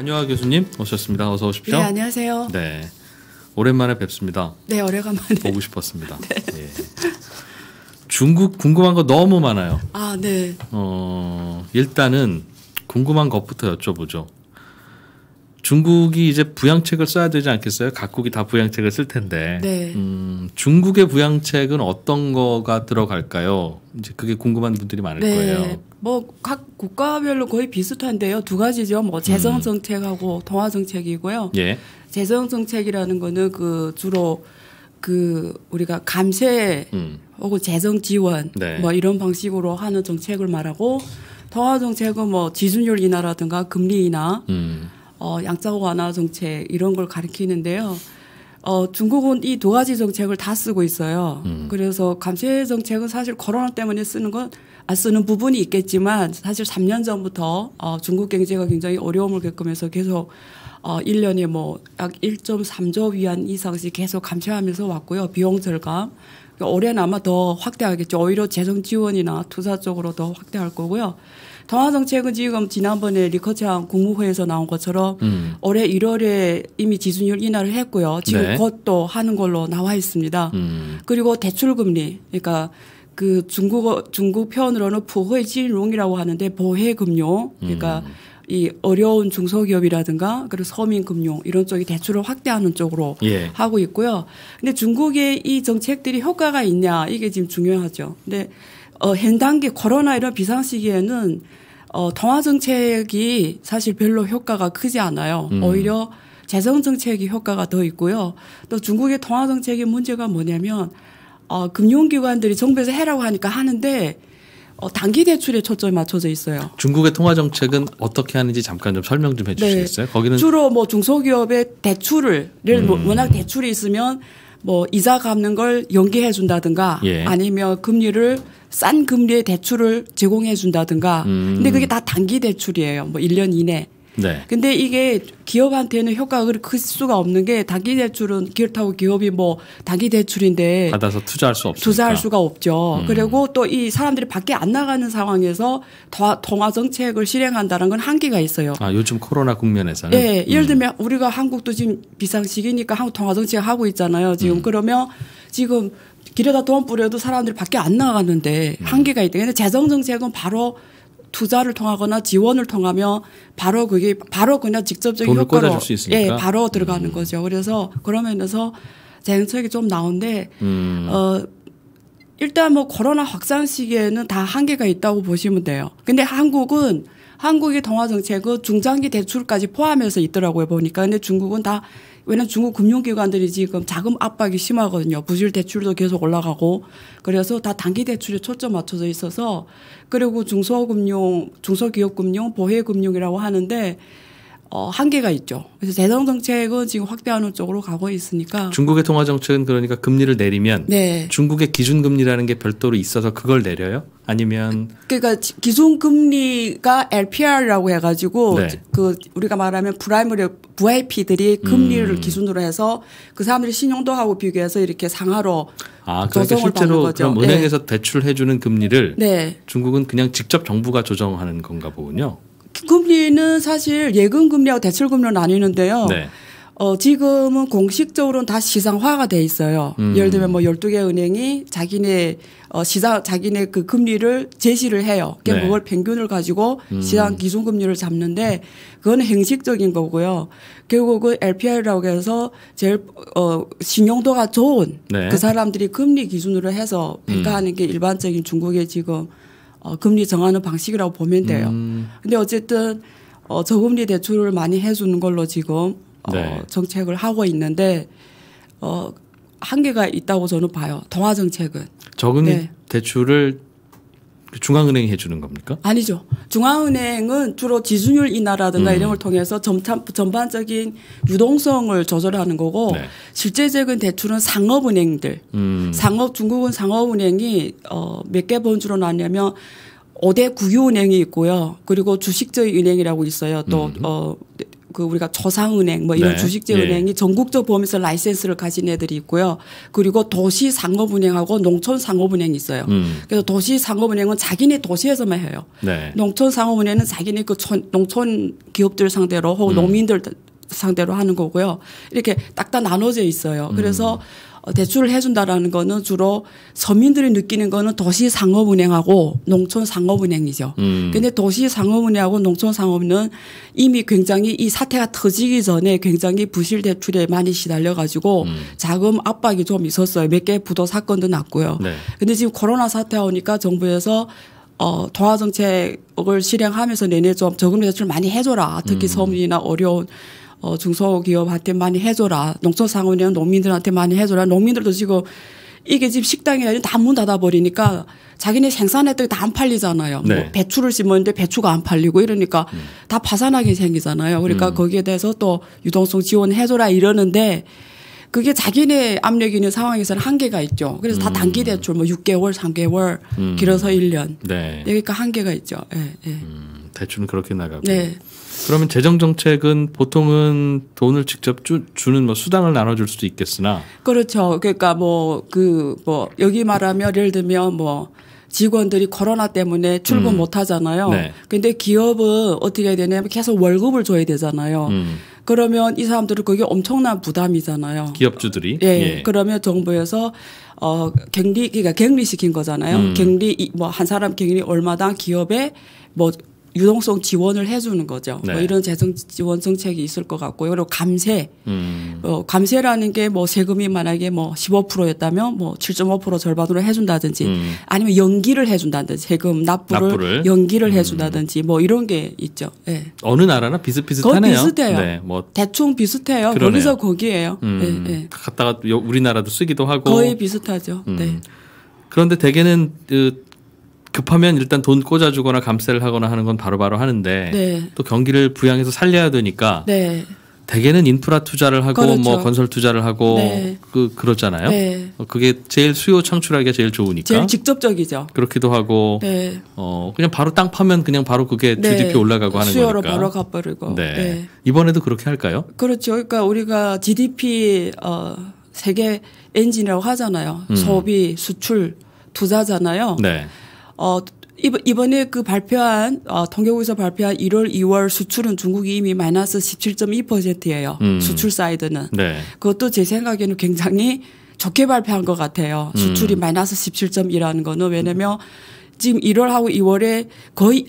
안녕하 교수님 오셨습니다. 어서 오십시오. 네, 안녕하세요. 네. 오랜만에 뵙습니다. 네, 오래간만에 보고 싶었습니다. 네. 예. 중국 궁금한 거 너무 많아요. 아, 네. 어, 일단은 궁금한 것부터 여쭤보죠. 중국이 이제 부양책을 써야 되지 않겠어요? 각국이 다 부양책을 쓸 텐데. 네. 음, 중국의 부양책은 어떤 거가 들어갈까요? 이제 그게 궁금한 분들이 많을 네. 거예요. 뭐각 국가별로 거의 비슷한데요. 두 가지죠. 뭐 재정 음. 정책하고 음. 동화 정책이고요. 예. 재정 정책이라는 거는 그 주로 그 우리가 감세 음. 혹은 재정 지원 네. 뭐 이런 방식으로 하는 정책을 말하고 통화 정책은 뭐 지준율 인하라든가 금리 인하 음. 어, 양적 완화 정책 이런 걸 가리키는데요. 어, 중국은 이 두 가지 정책을 다 쓰고 있어요. 음. 그래서 감세 정책은 사실 코로나 때문에 쓰는 건 아, 쓰는 부분이 있겠지만 사실 3년 전부터 어, 중국 경제가 굉장히 어려움을 겪으면서 계속 어, 1년에 뭐 약 1.3조 위안 이상씩 계속 감시하면서 왔고요. 비용 절감. 그러니까 올해는 아마 더 확대하겠죠. 오히려 재정 지원이나 투자 쪽으로 더 확대할 거고요. 통화정책은 지금 지난번에 리커창 국무회에서 의 나온 것처럼 음. 올해 1월에 이미 지수율 인하를 했고요. 지금 네. 곧또 하는 걸로 나와 있습니다. 음. 그리고 대출금리, 그러니까 그 중국어 중국 표현으로는 보해진롱이라고 하는데 보해금융, 그러니까 음. 이 어려운 중소기업이라든가 그리고 서민금융 이런 쪽이 대출을 확대하는 쪽으로 예. 하고 있고요. 근데 중국의 이 정책들이 효과가 있냐 이게 지금 중요하죠. 근데 어, 현단기 코로나 이런 비상 시기에는 어, 통화 정책이 사실 별로 효과가 크지 않아요. 음. 오히려 재정 정책이 효과가 더 있고요. 또 중국의 통화 정책의 문제가 뭐냐면 어, 금융기관들이 정부에서 해라고 하니까 하는데 어, 단기 대출에 초점이 맞춰져 있어요. 중국의 통화 정책은 어떻게 하는지 잠깐 좀 설명 좀 해주시겠어요? 네. 거기는 주로 뭐 중소기업의 대출을 뭐 음. 워낙 대출이 있으면 뭐 이자 갚는 걸 연기해 준다든가 예. 아니면 금리를 싼 금리의 대출을 제공해 준다든가. 음. 근데 그게 다 단기 대출이에요. 뭐 1년 이내. 네. 근데 이게 기업한테는 효과가 그렇클 수가 없는 게 단기 대출은 기업하고 기업이 뭐 단기 대출인데 받아서 투자할 수 없죠. 투자할 수가 없죠. 음. 그리고 또 이 사람들이 밖에 안 나가는 상황에서 통화 정책을 실행한다는 건 한계가 있어요. 아 요즘 코로나 국면에서는. 네. 예를 음. 들면 우리가 한국도 지금 비상시기니까 한국 통화 정책 하고 있잖아요. 지금 음. 그러면 지금 길에다 돈 뿌려도 사람들이 밖에 안 나가는데 음. 한계가 있다. 근데 재정 정책은 바로 투자를 통하거나 지원을 통하며 바로 그게 바로 그냥 직접적인 효과로 예, 바로 들어가는 음. 거죠. 그래서 그러면서 재정책이 좀 나온데 음. 어 일단 뭐 코로나 확산 시기에는 다 한계가 있다고 보시면 돼요. 근데 한국은 한국의 동화 정책은 중장기 대출까지 포함해서 있더라고요 보니까 근데 중국은 다 왜냐면 중국 금융기관들이 지금 자금 압박이 심하거든요. 부실 대출도 계속 올라가고 그래서 다 단기 대출에 초점 맞춰져 있어서 그리고 중소금융, 중소기업금융, 보혜금융이라고 하는데 어, 한계가 있죠. 그래서 재정 정책은 지금 확대하는 쪽으로 가고 있으니까 중국의 통화 정책은 그러니까 금리를 내리면 네. 중국의 기준 금리라는 게 별도로 있어서 그걸 내려요? 아니면 그러니까 기존 금리가 LPR이라고 해가지고 네. 그 우리가 말하면 프라이머리 VIP들이 음. 금리를 음. 기준으로 해서 그 사람들이 신용도하고 비교해서 이렇게 상하로 아, 그러니까 실제로 그럼 네. 은행에서 네. 대출해주는 금리를 네. 중국은 그냥 직접 정부가 조정하는 건가 보군요. 금리는 사실 예금 금리하고 대출 금리로 나뉘는데요. 네. 어, 지금은 공식적으로는 다 시장화가 돼 있어요. 음. 예를 들면 뭐 12개 은행이 자기네 어, 시장, 자기네 그 금리를 제시를 해요. 그게 네. 그걸 평균을 가지고 음. 시장 기준금리를 잡는데 그건 형식적인 거고요. 결국은 그 LPR이라고 해서 제일 어, 신용도가 좋은 네. 그 사람들이 금리 기준으로 해서 평가하는 그러니까 음. 게 일반적인 중국의 지금 어, 금리 정하는 방식이라고 보면 돼요. 음. 근데 어쨌든 어, 저금리 대출을 많이 해주는 걸로 지금 어, 네. 정책을 하고 있는데 어, 한계가 있다고 저는 봐요. 동화 정책은 적은 네. 대출을 중앙은행이 해주는 겁니까? 아니죠. 중앙은행은 주로 지수율 인하라든가 음. 이런 걸 통해서 점차 전반적인 유동성을 조절하는 거고 네. 실제적인 대출은 상업은행들, 음. 상업 중국은 상업은행이 어, 몇개 번주로 나냐면 5대 국유은행이 있고요. 그리고 주식적의 은행이라고 있어요. 또 음. 어, 그 우리가 저상은행 뭐 이런 네. 주식제 은행이 예. 전국적 보험에서 라이센스를 가진 애들이 있고요. 그리고 도시 상업은행하고 농촌 상업은행이 있어요. 음. 그래서 도시 상업은행은 자기네 도시에서만 해요. 네. 농촌 상업은행은 자기네 그 천, 농촌 기업들 상대로 혹은 음. 농민들 상대로 하는 거고요. 이렇게 딱딱 나눠져 있어요. 그래서 음. 어, 대출을 해준다라는 거는 주로 서민들이 느끼는 거는 도시 상업은행하고 농촌 상업은행이죠. 음. 근데 도시 상업은행하고 농촌 상업은 행 이미 굉장히 이 사태가 터지기 전에 굉장히 부실 대출에 많이 시달려 가지고 음. 자금 압박이 좀 있었어요. 몇 개 부도 사건도 났고요. 네. 근데 지금 코로나 사태 가 오니까 정부에서 어, 도화 정책을 실행하면서 내내 좀 저금 대출 많이 해줘라. 특히 음. 서민이나 어려운 어, 중소기업한테 많이 해줘라. 농촌상원이나 농민들한테 많이 해줘라. 농민들도 지금 이게 지금 식당이나 다문 닫아버리니까 자기네 생산했던 게다안 팔리잖아요. 뭐 네. 뭐 배추를 심었는데 배추가 안 팔리고 이러니까 음. 다 파산하게 생기잖아요. 그러니까 음. 거기에 대해서 또 유동성 지원해줘라 이러는데 그게 자기네 압력 이 있는 상황에서는 한계가 있죠. 그래서 다 음. 단기 대출 뭐 6개월, 3개월, 음. 길어서 1년. 네. 그러니까 한계가 있죠. 예, 예. 음, 대출은 그렇게 나가고. 네. 그러면 재정 정책은 보통은 돈을 직접 주, 주는 뭐 수당을 나눠줄 수도 있겠으나 그렇죠. 그러니까 뭐 그뭐 그뭐 여기 말하면 예를 들면 뭐 직원들이 코로나 때문에 출근 음. 못 하잖아요. 네. 근데 기업은 어떻게 해야 되냐면 계속 월급을 줘야 되잖아요. 음. 그러면 이 사람들은 그게 엄청난 부담이잖아요. 기업주들이. 예. 예. 그러면 정부에서 어 격리 그러니까 격리시킨 거잖아요. 음. 격리 뭐 한 사람 격리 얼마당 기업에 뭐 유동성 지원을 해주는 거죠. 뭐 네. 뭐 이런 재정 지원 정책이 있을 것 같고요. 그리고 감세, 음. 어, 감세라는 게 뭐 세금이 만약에 뭐 15%였다면 뭐7.5% 절반으로 해준다든지, 음. 아니면 연기를 해준다든지 세금 납부를, 납부를. 연기를 음. 해준다든지 뭐 이런 게 있죠. 예. 네. 어느 나라나 비슷비슷하네요. 비슷해요. 네, 뭐 대충 비슷해요. 그 거기서 거기에요. 음. 네, 갔다가 우리나라도 쓰기도 하고 거의 비슷하죠. 음. 네. 그런데 대개는 그 급하면 일단 돈 꽂아주거나 감세를 하거나 하는 건 바로바로 바로 하는데 네. 또 경기를 부양해서 살려야 되니까 네. 대개는 인프라 투자를 하고 뭐 그렇죠. 뭐 건설 투자를 하고 네. 그 그렇잖아요. 네. 어, 그게 제일 수요 창출하기가 제일 좋으니까. 제일 직접적이죠. 그렇기도 하고 네. 어 그냥 바로 땅 파면 그냥 바로 그게 네. GDP 올라가고 하는 수요로 거니까. 바로 가버리고. 네. 네. 이번에도 그렇게 할까요? 그렇죠. 그러니까 우리가 GDP 어 세계 엔진이라고 하잖아요. 음. 소비, 수출, 투자잖아요. 네. 어, 이번에 그 발표한 어, 통계국에서 발표한 1월, 2월 수출은 중국이 이미 마이너스 17.2%예요. 음. 수출 사이드는 네. 그것도 제 생각에는 굉장히 좋게 발표한 것 같아요. 음. 수출이 음. 마이너스 17.2라는 거는 왜냐면 지금 1월하고 2월에 거의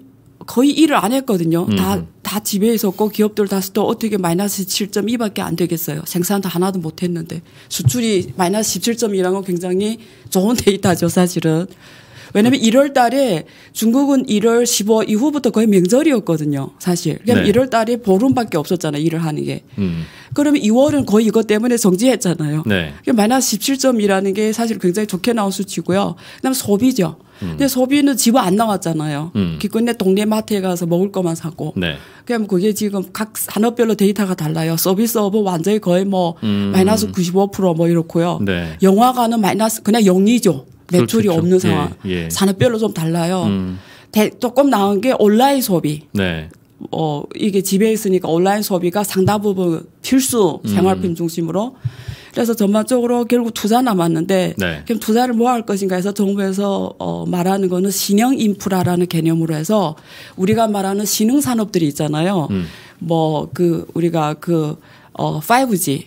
거의 일을 안 했거든요. 음. 다, 다 집에 있었고 기업들 다시 또 어떻게 마이너스 7.2밖에 안 되겠어요. 생산도 하나도 못 했는데. 수출이 마이너스 17.2라는 건 굉장히 좋은 데이터죠, 사실은. 왜냐하면 1월 달에 중국은 1월 15 이후부터 거의 명절이었거든요. 사실. 그냥 네. 1월 달에 보름밖에 없었잖아요. 일을 하는 게. 음. 그러면 2월은 거의 이것 때문에 정지했잖아요. 네. 그러니까 마이너스 17점이라는 게 사실 굉장히 좋게 나온 수치고요. 그다음 소비죠. 음. 근데 소비는 집안 나왔잖아요. 음. 기껏내 동네 마트에 가서 먹을 것만 사고. 네. 그냥 그게 지금 각 산업별로 데이터가 달라요. 서비스업은 완전히 거의 뭐 음. 마이너스 95%뭐 이렇고요. 네. 영화관은 마이너스 그냥 영이죠. 매출이 그렇죠 없는 상황. 예, 예. 산업별로 좀 달라요. 음. 대, 조금 나은 게 온라인 소비. 네. 어, 이게 집에 있으니까 온라인 소비가 상당 부분 필수 음. 생활품 음. 중심으로. 그래서 전반적으로 결국 투자 남았는데 네. 그럼 투자를 뭐 할 것인가 해서 정부에서 어, 말하는 거는 신형 인프라라는 개념으로 해서 우리가 말하는 신흥 산업들이 있잖아요. 음. 뭐그 우리가 그 어, 5G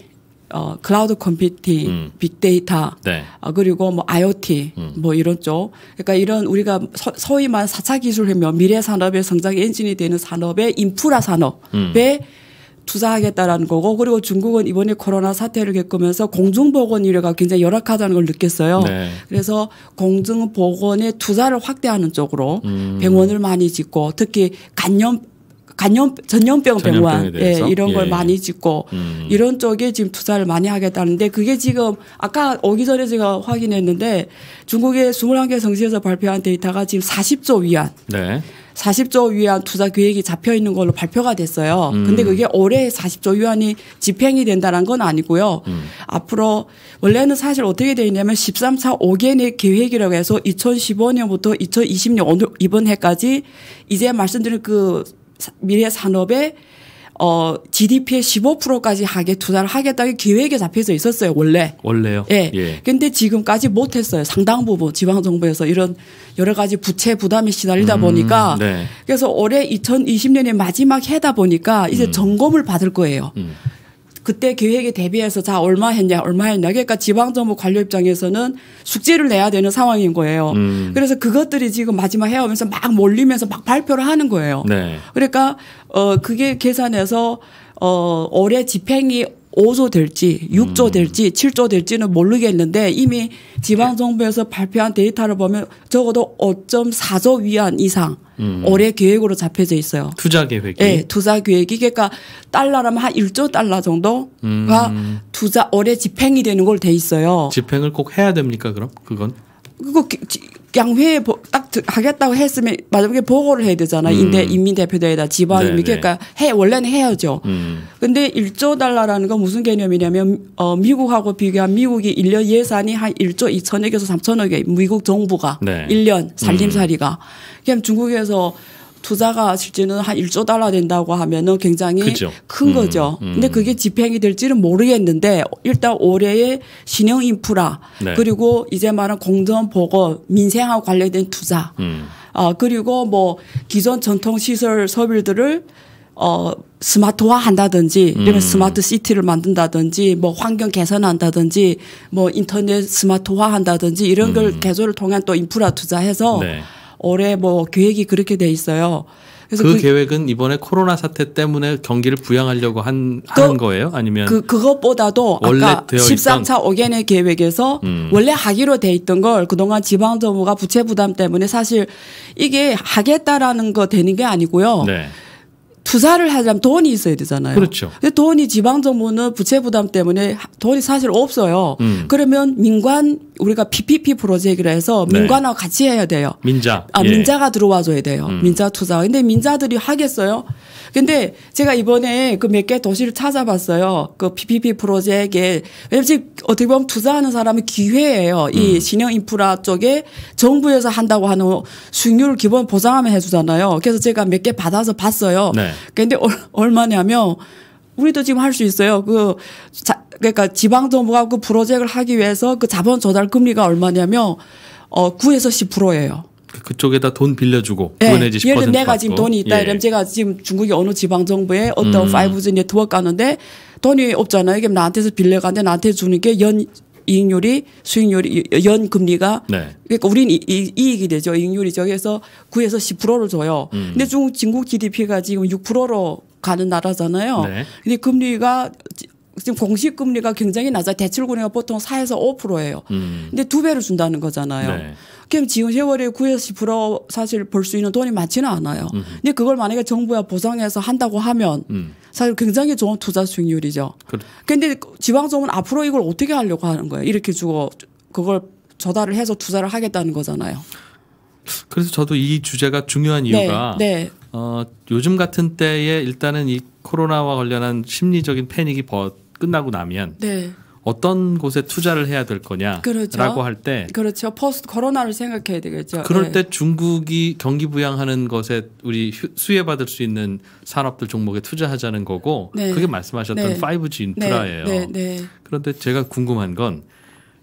어, 클라우드 컴퓨팅, 음. 빅데이터, 네. 어, 그리고 뭐 IoT, 음. 뭐 이런 쪽. 그러니까 이런 우리가 서, 소위 말 4차 기술혁명, 미래 산업의 성장 엔진이 되는 산업의 인프라 산업에 음. 투자하겠다라는 거고 그리고 중국은 이번에 코로나 사태를 겪으면서 공중보건 의료가 굉장히 열악하다는 걸 느꼈어요. 네. 그래서 공중보건에 투자를 확대하는 쪽으로 음. 병원을 많이 짓고 특히 간염 간염 전염병 병원 예, 이런 예. 걸 많이 짓고 음. 이런 쪽에 지금 투자를 많이 하겠다는데 그게 지금 아까 오기 전에 제가 확인했는데 중국의 21개 성지에서 발표한 데이터가 지금 40조 위안 네. 40조 위안 투자 계획이 잡혀 있는 걸로 발표가 됐어요. 음. 근데 그게 올해 40조 위안이 집행이 된다는 건 아니고요. 음. 앞으로 원래는 사실 어떻게 돼 있냐면 13차 5개년 계획이라고 해서 2015년부터 2020년 오늘 이번 해까지 이제 말씀드린 그 미래 산업에 어, GDP의 15%까지 하게 투자를 하겠다는 계획에 잡혀져 있었어요, 원래. 원래요? 예. 예. 근데 지금까지 못 했어요. 상당 부분 지방 정부에서 이런 여러 가지 부채 부담이 시달리다 음, 보니까 네. 그래서 올해 2 0 2 0년에 마지막 해다 보니까 이제 음. 점검을 받을 거예요. 음. 그때 계획에 대비해서 자 얼마 했냐 얼마 했냐 그러니까 지방정부 관료 입장에서는 숙제를 내야 되는 상황인 거예요. 음. 그래서 그것들이 지금 마지막 해오면서 막 몰리면서 막 발표를 하는 거예요. 네. 그러니까 어 그게 계산해서 어 올해 집행이 5조 될지 6조 음. 될지 7조 될지는 모르겠는데 이미 지방정부에서 발표한 데이터를 보면 적어도 5.4조 위안 이상 음. 올해 계획으로 잡혀져 있어요. 투자 계획이? 네, 투자 계획이. 그러니까 달러라면 한 1조 달러 정도가 음. 투자 올해 집행이 되는 걸 돼 있어요. 집행을 꼭 해야 됩니까, 그럼? 그건? 그거 양회에 딱 하겠다고 했으면 마지막에 보고를 해야 되잖아. 음. 인대 인민대표대회다지방이민 네, 네. 그러니까 해 원래는 해야죠. 음. 근데 1조 달러라는 건 무슨 개념이냐면 어 미국하고 비교한 미국이 1년 예산이 한 1조 2천억에서 3천억에 미국 정부가 네. 1년 음. 살림살이가 음. 그냥 중국에서 투자가 실제는 한 1조 달러 된다고 하면은 굉장히 그죠. 큰 음, 거죠. 음. 근데 그게 집행이 될지는 모르겠는데 일단 올해의 신형 인프라 네. 그리고 이제 말한 공정 보고 민생하고 관련된 투자 음. 어, 그리고 뭐 기존 전통 시설 서비들을어 스마트화 한다든지 이런 음. 스마트 시티를 만든다든지 뭐 환경 개선한다든지 뭐 인터넷 스마트화 한다든지 이런 걸 음. 개조를 통한 또 인프라 투자해서 네. 올해 뭐 계획이 그렇게 돼 있어요. 그래서 그, 그 계획은 이번에 코로나 사태 때문에 경기를 부양하려고 한 하는 거예요? 아니면 그 그것보다도 아까 13차 오개의 계획에서 음. 원래 하기로 돼 있던 걸 그동안 지방 정부가 부채 부담 때문에 사실 이게 하겠다라는 거 되는 게 아니고요. 네. 투자를 하려면 돈이 있어야 되잖아요. 그렇죠. 근데 돈이 지방 정부는 부채 부담 때문에 돈이 사실 없어요. 음. 그러면 민관 우리가 PPP 프로젝트라 해서 네. 민관하고 같이 해야 돼요. 민자. 아, 예. 민자가 들어와 줘야 돼요. 음. 민자 투자. 근데 민자들이 하겠어요? 근데 제가 이번에 그 몇 개 도시를 찾아봤어요. 그 PPP 프로젝트에 왜냐 어떻게 보면 투자하는 사람은 기회예요. 이 음. 신형 인프라 쪽에 정부에서 한다고 하는 수익률 을 기본 보장하면 해주잖아요. 그래서 제가 몇 개 받아서 봤어요. 네. 근데 얼마냐면 우리도 지금 할 수 있어요. 그 자, 그러니까 지방 정부가 그 프로젝트를 하기 위해서 그 자본 조달 금리가 얼마냐면 어 9에서 10%예요. 그, 그쪽에다 돈 빌려주고 네. 내지 10% 예를 들면 내가 지금 돈이 있다 예. 이러면 제가 지금 중국의 어느 지방 정부에 어떤 음. 5G 네트워크 가는데 돈이 없잖아요. 이게 나한테서 빌려가는데 나한테 주는 게연 이익률이 수익률이 연금리가 네. 그러니까 우리는 이, 이, 이익이 되죠. 이익률이 저기에서 9에서 10%를 줘요. 음. 근데 중국 진국 GDP가 지금 6%로 가는 나라잖아요. 네. 근데 금리가 지금 공식 금리가 굉장히 낮아 요 대출 금리가 보통 4에서 5%예요. 음. 근데 두 배를 준다는 거잖아요. 네. 그럼 지금 세월에 9에서 10% 사실 벌 수 있는 돈이 많지는 않아요. 음. 근데 그걸 만약에 정부가 보상해서 한다고 하면 음. 사실 굉장히 좋은 투자 수익률이죠. 그래. 근데 지방 정부는 앞으로 이걸 어떻게 하려고 하는 거예요? 이렇게 주고 그걸 조달을 해서 투자를 하겠다는 거잖아요. 그래서 저도 이 주제가 중요한 이유가 네, 네. 어, 요즘 같은 때에 일단은 이 코로나와 관련한 심리적인 패닉이 버, 끝나고 나면 네. 어떤 곳에 투자를 해야 될 거냐라고 그렇죠. 할때 그렇죠. 포스트 코로나를 생각해야 되겠죠. 그럴 네. 때 중국이 경기 부양하는 것에 우리 수혜받을 수 있는 산업들 종목에 투자하자는 거고 네. 그게 말씀하셨던 네. 5G 인프라예요. 네, 네, 네. 그런데 제가 궁금한 건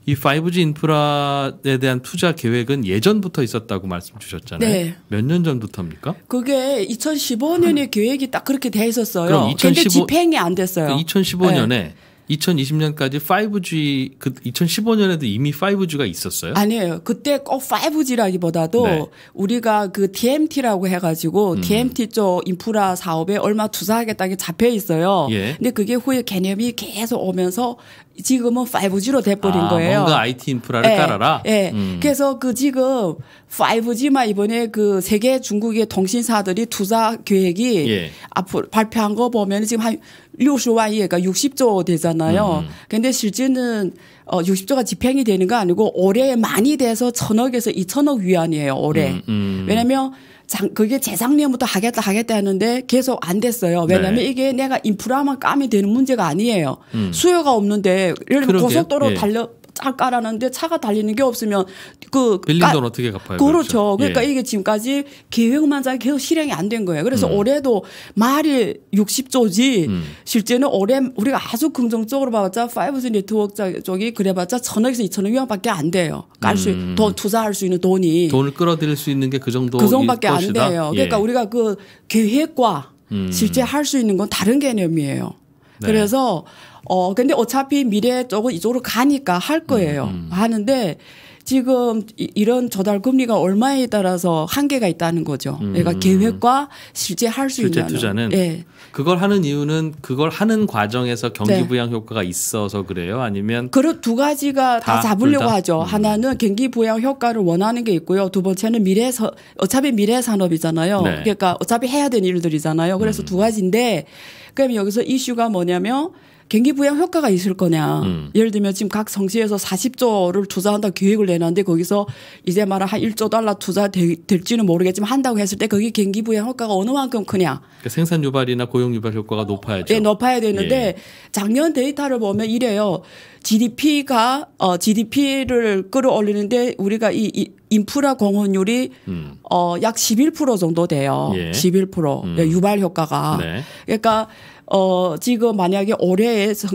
이 5G 인프라에 대한 투자 계획은 예전부터 있었다고 말씀 주셨잖아요. 네. 몇 년 전부터입니까? 그게 2015년에 음. 계획이 딱 그렇게 돼 있었어요. 그럼 2015, 집행이 안 됐어요. 2015년에 그 네. 2020년까지 5G 그 2015년에도 이미 5G가 있었어요? 아니에요. 그때 꼭 5G라기보다도 네. 우리가 그 DMT라고 해가지고 음. DMT 쪽 인프라 사업에 얼마 투자하겠다는 게 잡혀 있어요. 예. 근데 그게 후에 개념이 계속 오면서 지금은 5G로 돼버린 아, 거예요. 뭔가 IT 인프라를 네, 깔아라. 네. 음. 그래서 그 지금 5G만 이번에 그 세계 중국의 통신사들이 투자 계획이 예. 앞으로 발표한 거 보면 지금 한 60만 이해가 60조 되잖아요. 음, 음. 근데 실제는 어 60조가 집행이 되는 거 아니고 올해 많이 돼서 천억에서 2천억 위안이에요. 올해. 음, 음. 왜냐면 장, 그게 재작년부터 하겠다 하겠다 했는데 계속 안 됐어요. 왜냐하면 네. 이게 내가 인프라만 까면 되는 문제가 아니에요. 음. 수요가 없는데 예를 들면 고속도로 예. 달려 쫙깔아는데 차가 달리는 게 없으면 그 빌린 돈 어떻게 갚아요? 그렇죠. 그렇죠. 그러니까 예. 이게 지금까지 계획만잘 계속 실행이 안 된 거예요. 그래서 음. 올해도 말이 60조지 음. 실제는 올해 우리가 아주 긍정적으로 봐봤자 5G 네트워크 쪽이 그래봤자 천억에서 이천억 위안밖에 안 돼요. 깔수 음. 돈 투자할 수 있는 돈이 돈을 끌어들일 수 있는 게 그 정도 그 정도밖에 안 돼요. 예. 그러니까 예. 우리가 그 계획과 음. 실제 할 수 있는 건 다른 개념이에요. 네. 그래서 어, 근데 어차피 미래 쪽은 이쪽으로 가니까 할 거예요. 음, 음. 하는데 지금 이, 런 저달 금리가 얼마에 따라서 한계가 있다는 거죠. 음. 그러니까 계획과 실제 할 수 있는 투자는 예. 그걸 하는 이유는 그걸 하는 과정에서 경기 네. 부양 네. 효과가 있어서 그래요. 아니면 그런 두 가지가 다, 다 잡으려고 다? 하죠. 음. 하나는 경기 부양 효과를 원하는 게 있고요. 두 번째는 미래 서, 어차피 미래 산업이잖아요. 네. 그러니까 어차피 해야 되는 일들이잖아요. 그래서 음. 두 가지인데 그럼 여기서 이슈가 뭐냐면 경기 부양 효과가 있을 거냐. 음. 예를 들면 지금 각 성시에서 40조를 투자한다 계획을 내놨는데 거기서 이제 말한 한 1조 달러 투자 될지는 모르겠지만 한다고 했을 때 거기 경기 부양 효과가 어느 만큼 크냐. 그러니까 생산 유발이나 고용 유발 효과가 높아야죠. 예, 높아야 되는데 예. 작년 데이터를 보면 이래요. GDP가 어 GDP를 끌어올리는데 우리가 이, 이 인프라 공헌율이 음. 어약 11% 정도 돼요. 예. 11% 음. 예, 유발 효과가. 네. 그러니까 어, 지금 만약에 올해의 성,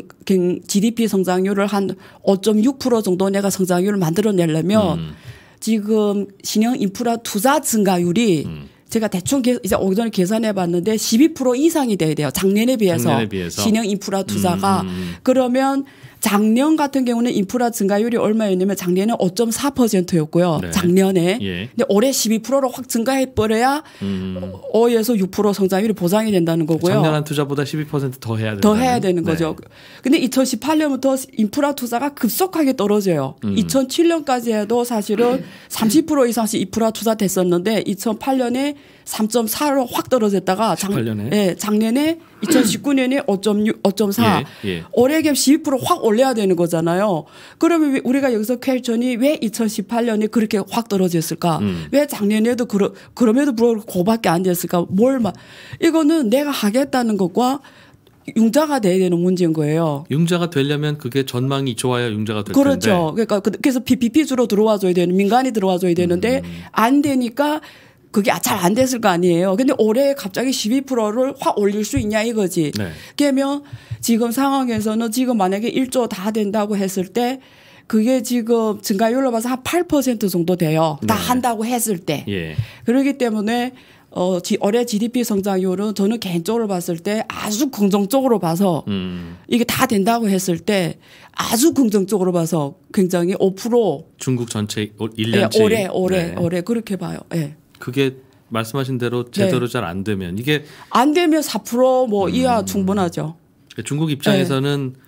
GDP 성장률을 한 5.6% 정도 내가 성장률을 만들어내려면 음. 지금 신형 인프라 투자 증가율이 음. 제가 대충 개, 이제 오기 전에 계산해 봤는데 12% 이상이 돼야 돼요. 작년에 비해서, 작년에 비해서. 신형 인프라 투자가 음. 음, 음. 그러면 작년 같은 경우는 인프라 증가율이 얼마였냐면 작년에 는 5.4%였고요. 네. 작년에. 예. 근데 올해 12%로 확 증가해 버려야 음. 5에서 6% 성장률이 보장이 된다는 거고요. 작년한 투자보다 12%더 해야 된더 해야 되는 네. 거죠. 근데 2018년부터 인프라 투자가 급속하게 떨어져요. 음. 2007년까지 해도 사실은 30% 이상씩 인프라 투자 됐었는데 2008년에 3.4로 확 떨어졌다가 작, 년에 예, 작년에 2019년에 5.6 5.4 예, 예. 올해 갭 12%확 올려야 되는 거잖아요. 그러면 우리가 여기서 퀘션이 왜 2018년에 그렇게 확 떨어졌을까? 음. 왜 작년에도 그러, 그럼에도 불구하고 고밖에 안 됐을까? 뭘막 이거는 내가 하겠다는 것과 융자가 돼야 되는 문제인 거예요. 융자가 되려면 그게 전망이 좋아야 융자가 될 그렇죠. 텐데. 그렇죠. 그러니까 그, 그래서 PPP 주로 들어와줘야 되는 민간이 들어와줘야 되는데 음. 안 되니까 그게 아, 잘안 됐을 거 아니에요. 근데 올해 갑자기 12%를 확 올릴 수 있냐 이거지. 네. 그러면 지금 상황에서는 지금 만약에 1조 다 된다고 했을 때 그게 지금 증가율로 봐서 한 8% 정도 돼요. 다 네. 한다고 했을 때. 예. 그러기 때문에 어, 지, 올해 GDP 성장률은 저는 개인적으로 봤을 때 아주 긍정적으로 봐서 음. 이게 다 된다고 했을 때 아주 긍정적으로 봐서 굉장히 5% 중국 전체 1년치 예, 올해 올해 네. 올해 그렇게 봐요. 예. 그게 말씀하신 대로 네. 제대로 네. 잘안 되면 이게 안 되면 4%뭐 음. 이하 충분하죠. 중국 입장에서는 네.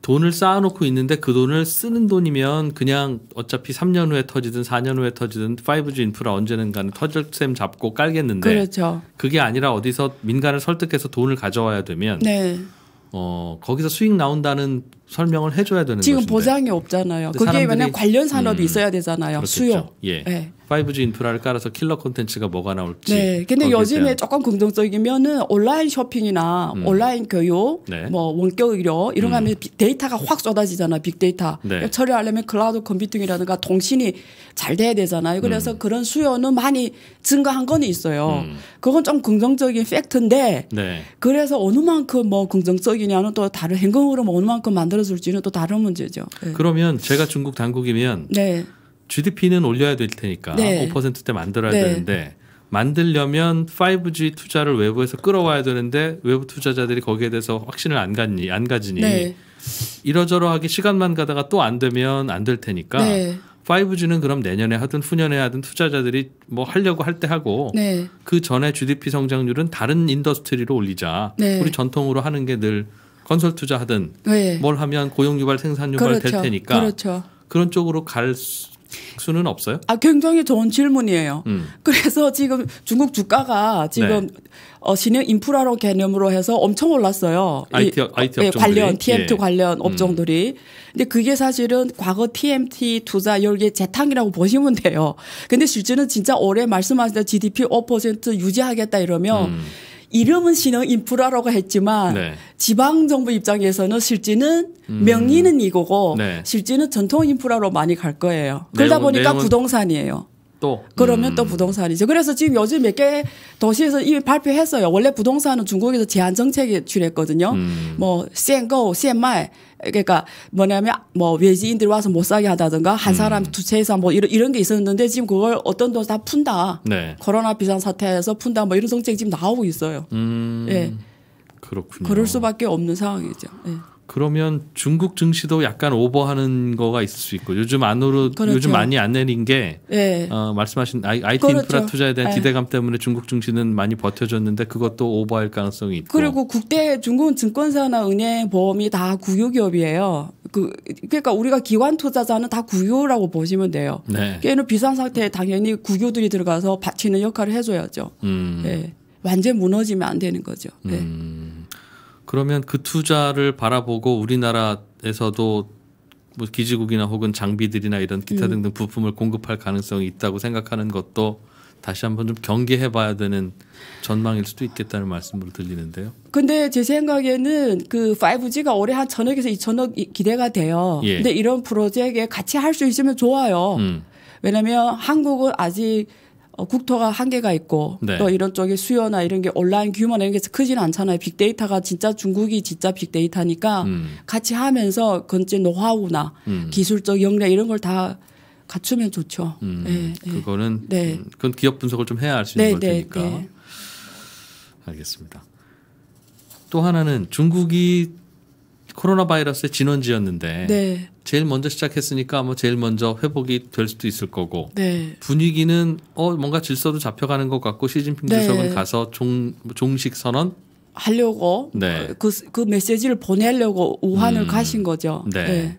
돈을 쌓아놓고 있는데 그 돈을 쓰는 돈이면 그냥 어차피 3년 후에 터지든 4년 후에 터지든 5G 인프라 언제는간 터질 셈 잡고 깔겠는데 그렇죠. 그게 아니라 어디서 민간을 설득해서 돈을 가져와야 되면 네. 어 거기서 수익 나온다는 설명을 해줘야 되는 지금 것인데. 보장이 없잖아요. 그게 왜냐 관련 산업이 음, 있어야 되잖아요. 그렇겠죠. 수요. 예. 네. 5G 인프라를 깔아서 킬러 콘텐츠가 뭐가 나올지. 네. 근데 요즘에 대한. 조금 긍정적이면은 온라인 쇼핑이나 음. 온라인 교육, 네. 뭐 원격 의료 이런 거 음. 하면 음. 데이터가 확 쏟아지잖아. 빅데이터. 네. 그러니까 처리하려면 클라우드 컴퓨팅이라든가 통신이 잘 돼야 되잖아요. 음. 그래서 음. 그런 수요는 많이 증가한 건 있어요. 음. 그건 좀 긍정적인 팩트인데 네. 그래서 어느 만큼 뭐 긍정적이냐는 또 다른 행동으로 뭐 어느 만큼 만들어줄지는 또 다른 문제죠. 네. 그러면 제가 중국 당국이면 네. GDP는 올려야 될 테니까 네. 5%대 만들어야 네. 되는데 만들려면 5G 투자를 외부에서 끌어와야 되는데 외부 투자자들이 거기에 대해서 확신을 안 갖니 안 가지니 네. 이러저러하게 시간만 가다가 또 안 되면 안 될 테니까 네. 5G는 그럼 내년에 하든 후년에 하든 투자자들이 뭐 하려고 할 때 하고 네. 그 전에 GDP 성장률은 다른 인더스트리로 올리자. 네. 우리 전통으로 하는 게 늘 건설 투자하든 네. 뭘 하면 고용 유발 생산 유발 그렇죠. 될 테니까 그렇죠. 그런 쪽으로 갈 수, 수는 없어요? 아 굉장히 좋은 질문이에요. 음. 그래서 지금 중국 주가가 지금 네. 어, 신형 인프라로 개념으로 해서 엄청 올랐어요. IT, 이, IT 어, 예, 업종들이? 관련 TMT 예. 관련 음. 업종들이. 음. 근데 그게 사실은 과거 TMT 투자 열기의 재탕이라고 보시면 돼요. 근데 실제는 진짜 올해 말씀하신 GDP 5% 유지하겠다 이러면 음. 이름은 신형 인프라라고 했지만 네. 지방 정부 입장에서는 실제는 음. 명의는 이거고 네. 실제는 전통 인프라로 많이 갈 거예요. 그러다 내용, 보니까 내용은... 부동산이에요. 또 그러면 음. 또 부동산이죠. 그래서 지금 요즘 몇 개 도시에서 이미 발표했어요. 원래 부동산은 중국에서 제한 정책에 출했거든요. 음. 뭐 시행고, 시행말 그러니까 뭐냐면 뭐 외지인들 와서 못 사게 하다든가 한 사람 음. 두채 이상 뭐 이런 이런 게 있었는데 지금 그걸 어떤 도시 다 푼다. 네. 코로나 비상 사태에서 푼다. 뭐 이런 정책이 지금 나오고 있어요. 음. 예. 그렇군요. 그럴 수밖에 없는 상황이죠. 예. 그러면 중국 증시도 약간 오버하는 거가 있을 수 있고 요즘 안으로 그렇죠. 요즘 많이 안 내린 게 네. 어, 말씀하신 IT 그렇죠. 인프라 투자에 대한 예. 기대감 때문에 중국 증시는 많이 버텨줬는데 그것도 오버할 가능성이 있고 그리고 국대 중국 증권사나 은행 보험이 다 국유 기업이에요. 그 그러니까 우리가 기관 투자자는 다 국유라고 보시면 돼요. 네. 걔는 비상 상태에 당연히 국유들이 들어가서 받치는 역할을 해줘야죠. 음. 네. 완전 무너지면 안 되는 거죠. 네. 음. 그러면 그 투자를 바라보고 우리나라에서도 뭐 기지국이나 혹은 장비들이나 이런 기타 음. 등등 부품을 공급할 가능성이 있다고 생각하는 것도 다시 한번 좀 경계해 봐야 되는 전망일 수도 있겠다는 말씀으로 들리는데요. 근데 제 생각에는 그 5G가 올해 한 천억에서 이천억 기대가 돼요. 예. 근데 이런 프로젝트에 같이 할 수 있으면 좋아요. 음. 왜냐면 한국은 아직 어, 국토가 한계가 있고 네. 또 이런 쪽에 수요나 이런 게 온라인 규모나 이런 게 크지는 않잖아요. 빅데이터가 진짜 중국이 진짜 빅데이터니까 음. 같이 하면서 근제 노하우나 음. 기술적 역량 이런 걸 다 갖추면 좋죠. 음, 네, 그거는 네. 음, 그건 기업 분석을 좀 해야 할 수 있는 네, 걸 네, 테니까 네. 알겠습니다. 또 하나는 중국이 코로나 바이러스의 진원지였는데 네. 제일 먼저 시작했으니까 뭐 제일 먼저 회복이 될 수도 있을 거고 네. 분위기는 어 뭔가 질서도 잡혀가는 것 같고 시진핑 네. 주석은 가서 종 종식 선언 하려고 네. 그, 그 메시지를 보내려고 우한을 음, 가신 거죠. 네. 네.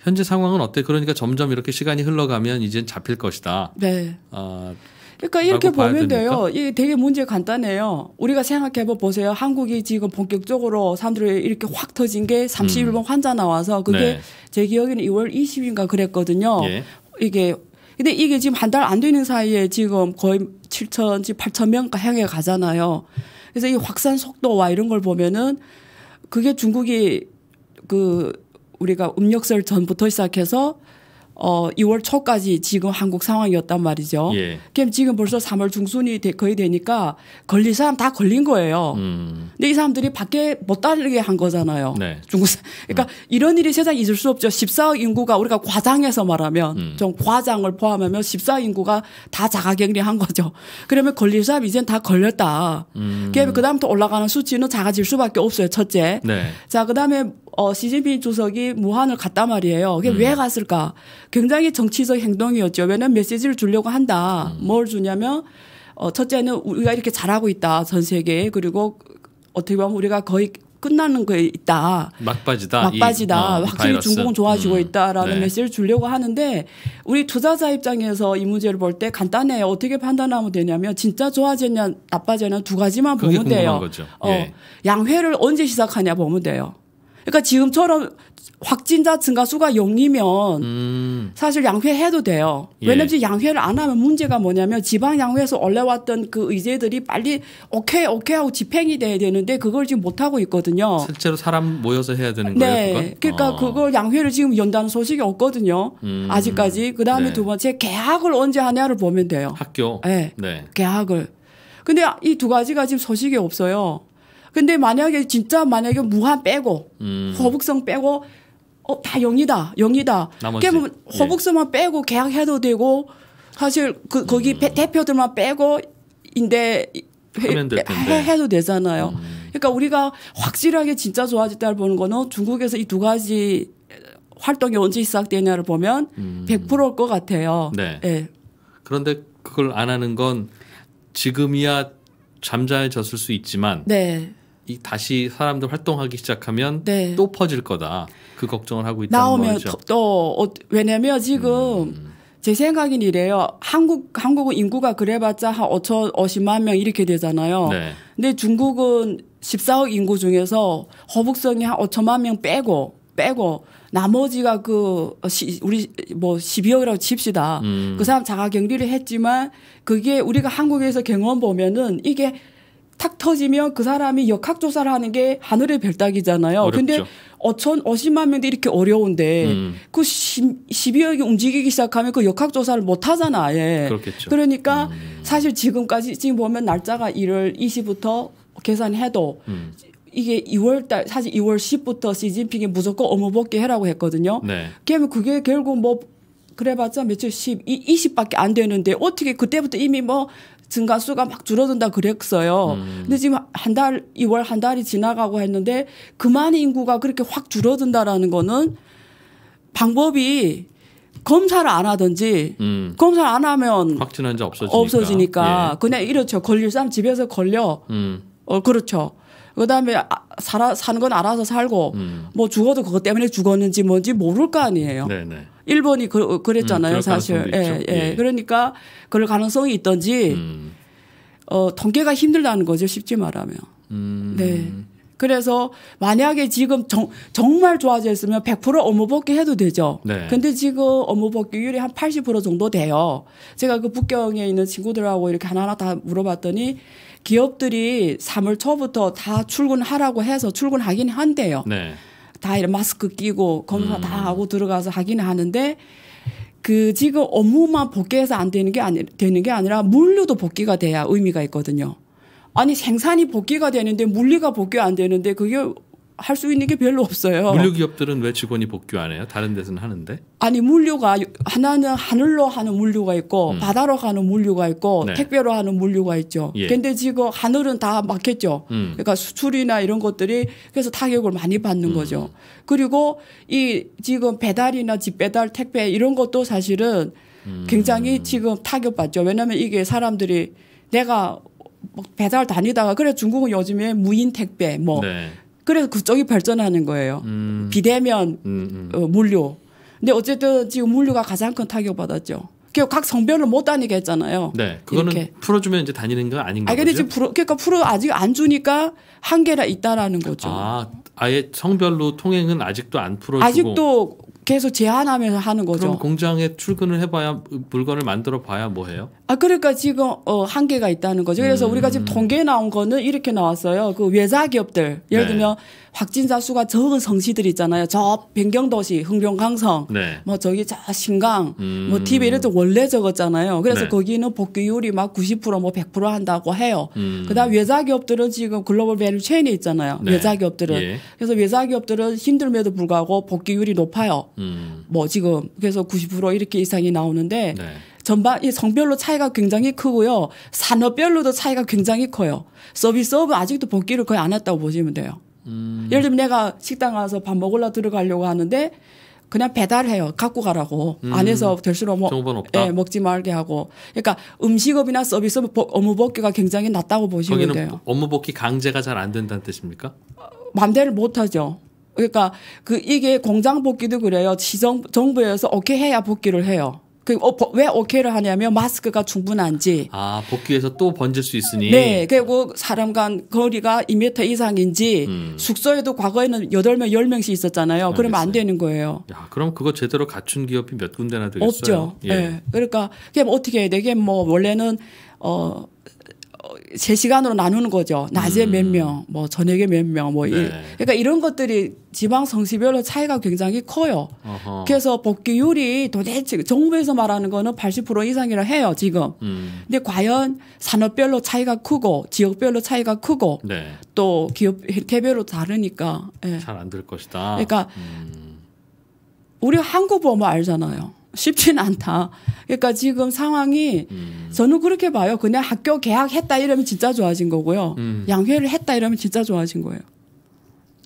현재 상황은 어때? 그러니까 점점 이렇게 시간이 흘러가면 이젠 잡힐 것이다. 네. 어, 그러니까 이렇게 보면 돼요. 이게 되게 문제 간단해요. 우리가 생각해 봐 보세요. 한국이 지금 본격적으로 사람들이 이렇게 확 터진 게 31번 음. 환자 나와서 그게 네. 제 기억에는 2월 20일인가 그랬거든요. 예. 이게 근데 이게 지금 한 달 안 되는 사이에 지금 거의 7천, 8천 명 향해 가잖아요. 그래서 이 확산 속도와 이런 걸 보면은 그게 중국이 그 우리가 음력설 전부터 시작해서 어 2월 초까지 지금 한국 상황이었단 말이죠. 예. 그럼 지금 벌써 3월 중순이 되, 거의 되니까 걸린 사람 다 걸린 거예요. 음. 근데 이 사람들이 밖에 못 다르게 한 거잖아요. 네. 중국 사람. 그러니까 음. 이런 일이 세상에 있을 수 없죠. 14억 인구가 우리가 과장해서 말하면 음. 좀 과장을 포함하면 14억 인구가 다 자가격리한 거죠. 그러면 걸릴 사람 이젠 다 걸렸다. 음. 그다음에 그다음부터 올라가는 수치는 작아질 수밖에 없어요. 첫째. 네. 자 그다음에 어, 시진핑 주석이 무한을 갔단 말이에요. 그게 음. 왜 갔을까? 굉장히 정치적 행동이었죠. 왜냐면 메시지를 주려고 한다. 음. 뭘 주냐면, 어, 첫째는 우리가 이렇게 잘하고 있다. 전 세계에. 그리고 어떻게 보면 우리가 거의 끝나는 거에 있다. 막바지다. 막바지다. 어, 이, 어, 확실히 중국은 좋아지고 음. 있다라는 네. 메시지를 주려고 하는데 우리 투자자 입장에서 이 문제를 볼 때 간단해요. 어떻게 판단하면 되냐면 진짜 좋아졌냐 나빠졌냐 두 가지만 보면 돼요. 거죠. 어, 예. 양회를 언제 시작하냐 보면 돼요. 그러니까 지금처럼 확진자 증가 수가 0이면 음. 사실 양회해도 돼요. 예. 왜냐면 예. 양회를 안 하면 문제가 뭐냐면 지방 양회에서 올라왔던 그 의제들이 빨리 오케이 오케이 하고 집행이 돼야 되는데 그걸 지금 못 하고 있거든요. 실제로 사람 모여서 해야 되는 네. 거예요. 그건? 그러니까 어. 그걸 양회를 지금 연다는 소식이 없거든요. 음. 아직까지. 그다음에 네. 두 번째 개학을 언제 하냐를 보면 돼요. 학교. 네. 네. 개학을. 근데 이 두 가지가 지금 소식이 없어요. 근데 만약에 진짜 만약에 무한 빼고 음. 거북성 빼고 어, 다영이다영이다 그러면 허벅스만 예. 빼고 계약해도 되고 사실 그 거기 음. 대표들만 빼고 인데 해, 도 되잖아요. 음. 그러니까 우리가 확실하게 진짜 좋아졌다를 보는 거는 중국에서 이 두 가지 활동이 언제 시작되냐를 보면 음. 100%일 것 같아요. 네. 예. 그런데 그걸 안 하는 건 지금이야 잠잘졌을수 있지만 네. 이 다시 사람들 활동하기 시작하면 네. 또 퍼질 거다. 그 걱정을 하고 있다는 나오면 거죠. 또, 또 어, 왜냐면 지금 음. 제 생각엔 이래요. 한국 한국은 인구가 그래봤자 한 5천 50만 명 이렇게 되잖아요. 네. 근데 중국은 14억 인구 중에서 허북성이한 5천만 명 빼고 빼고 나머지가 그 시, 우리 뭐 12억이라고 칩시다. 음. 그 사람 자가 격리를 했지만 그게 우리가 한국에서 경험 보면은 이게 탁 터지면 그 사람이 역학조사를 하는 게 하늘의 별따기잖아요. 근데 어천 오십만 명도 이렇게 어려운데 음. 그 십이 억이 움직이기 시작하면 그 역학조사를 못 하잖아 아예. 그렇겠죠. 그러니까 음. 사실 지금까지 지금 보면 날짜가 일월이시부터 계산해도 음. 이게 2월달 사실 2월 10부터 시진핑이 무조건 어무복귀 해라고 했거든요. 네. 그러면 그게 결국 뭐 그래봤자 며칠 10, 20밖에 안 되는데 어떻게 그때부터 이미 뭐 증가 수가 막 줄어든다 그랬어요. 음. 근데 지금 한 달, 2월 한 달이 지나가고 했는데 그만 인구가 그렇게 확 줄어든다라는 거는 방법이 검사를 안 하든지 음. 검사를 안 하면 확진 환자 없어지니까, 없어지니까. 예. 그냥 이렇죠. 걸릴 사람 집에서 걸려. 음. 어 그렇죠. 그다음에 아, 살아 사는 건 알아서 살고 음. 뭐 죽어도 그것 때문에 죽었는지 뭔지 모를 거 아니에요. 네네. 일본이 그, 랬잖아요 음, 사실. 예, 예, 예. 그러니까 그럴 가능성이 있던지 음. 어, 통계가 힘들다는 거죠. 쉽지 말하면. 음. 네. 그래서 만약에 지금 정, 정말 좋아졌으면 100% 어무복귀 해도 되죠. 네. 근데 지금 어무복귀율이 한 80% 정도 돼요. 제가 그 북경에 있는 친구들하고 이렇게 하나하나 다 물어봤더니 기업들이 3월 초부터 다 출근하라고 해서 출근하긴 한데요 네. 다 이런 마스크 끼고 검사 음. 다 하고 들어가서 하긴 하는데 그 지금 업무만 복귀해서 안 되는 게 아니 되는 게 아니라 물류도 복귀가 돼야 의미가 있거든요. 아니 생산이 복귀가 되는데 물리가 복귀 안 되는데 그게 할수 있는 게 별로 없어요. 물류 기업들은 왜 직원이 복귀 안 해요? 다른 데서는 하는데? 아니 물류가 하나는 하늘로 하는 물류가 있고 음. 바다로 가는 물류가 있고 네. 택배로 하는 물류가 있죠. 예. 근데 지금 하늘은 다 막혔죠. 음. 그러니까 수출이나 이런 것들이 그래서 타격을 많이 받는 음. 거죠. 그리고 이 지금 배달이나 집 배달 택배 이런 것도 사실은 음. 굉장히 지금 타격받죠. 왜냐하면 이게 사람들이 내가 뭐 배달 다니다가 그래 중국은 요즘에 무인 택배 뭐 네. 그래서 그쪽이 발전하는 거예요. 음. 비대면 음, 음. 어, 물류. 근데 어쨌든 지금 물류가 가장 큰 타격 받았죠. 그각 성별로 못 다니게 했잖아요. 네, 그거는 이렇게. 풀어주면 이제 다니는 거 아닌가 아, 근데 지금 풀어, 그러니까 풀어 아직 안 주니까 한계가 있다라는 거죠. 아, 아예 성별로 통행은 아직도 안 풀어주고 아직도 계속 제한하면서 하는 거죠. 그럼 공장에 출근을 해봐야 물건을 만들어 봐야 뭐 해요? 아 그러니까 지금 어 한계가 있다는 거죠. 그래서 음. 우리가 지금 음. 통계에 나온 거는 이렇게 나왔어요. 그 외자 기업들 예를 네. 들면 확진자 수가 적은 성시들 있잖아요. 저 변경도시, 흥룡강성, 네. 뭐 저기 저 신강, 뭐 음. 뭐 TV 이런 데 원래 적었잖아요. 그래서 네. 거기는 복귀율이 막 90%뭐 100% 한다고 해요. 음. 그다음 외자 기업들은 지금 글로벌 밸류 체인에 있잖아요. 네. 외자 기업들은 예. 그래서 외자 기업들은 힘들에도 불구하고 복귀율이 높아요. 음. 뭐 지금 그래서 90% 이렇게 이상이 나오는데. 네. 전반 이 성별로 차이가 굉장히 크고요. 산업별로도 차이가 굉장히 커요. 서비스업은 아직도 복귀를 거의 안 했다고 보시면 돼요. 음. 예를 들면 내가 식당 가서 밥 먹으려 들어가려고 하는데 그냥 배달해요. 갖고 가라고. 음. 안에서 될수록 뭐, 예, 먹지 말게 하고. 그러니까 음식업이나 서비스업 업무 복귀가 굉장히 낮다고 보시면 돼요. 업무 복귀 강제가 잘 안 된다는 뜻입니까? 맘대로 못 하죠. 그러니까 그 이게 공장 복귀도 그래요. 시정 정부에서 오케이 해야 복귀를 해요. 그, 어, 왜 오케이를 하냐면 마스크가 충분한지. 아, 복귀해서 또 번질 수 있으니. 네. 그리고 사람 간 거리가 2m 이상인지 음. 숙소에도 과거에는 8명, 10명씩 있었잖아요. 알겠어요. 안 되는 거예요. 야, 그럼 그거 제대로 갖춘 기업이 몇 군데나 되겠어요? 없죠. 예. 네. 그러니까 그냥 뭐 어떻게 해야 돼? 게뭐 원래는 어, 어, 제 시간으로 나누는 거죠. 낮에 음. 몇 명, 뭐 저녁에 몇 명, 뭐 네. 일. 그러니까 이런 것들이 지방 성씨별로 차이가 굉장히 커요. 어허. 그래서 복귀율이 도대체 정부에서 말하는 거는 80% 이상이라 해요 지금. 음. 근데 과연 산업별로 차이가 크고 지역별로 차이가 크고 네. 또 기업 개별로 다르니까 네. 예. 잘안 될 것이다. 그러니까 음. 우리 한국 보면 알잖아요. 쉽진 않다. 그러니까 지금 상황이 음. 저는 그렇게 봐요. 그냥 학교 개학했다 이러면 진짜 좋아진 거고요. 음. 양회를 했다 이러면 진짜 좋아진 거예요.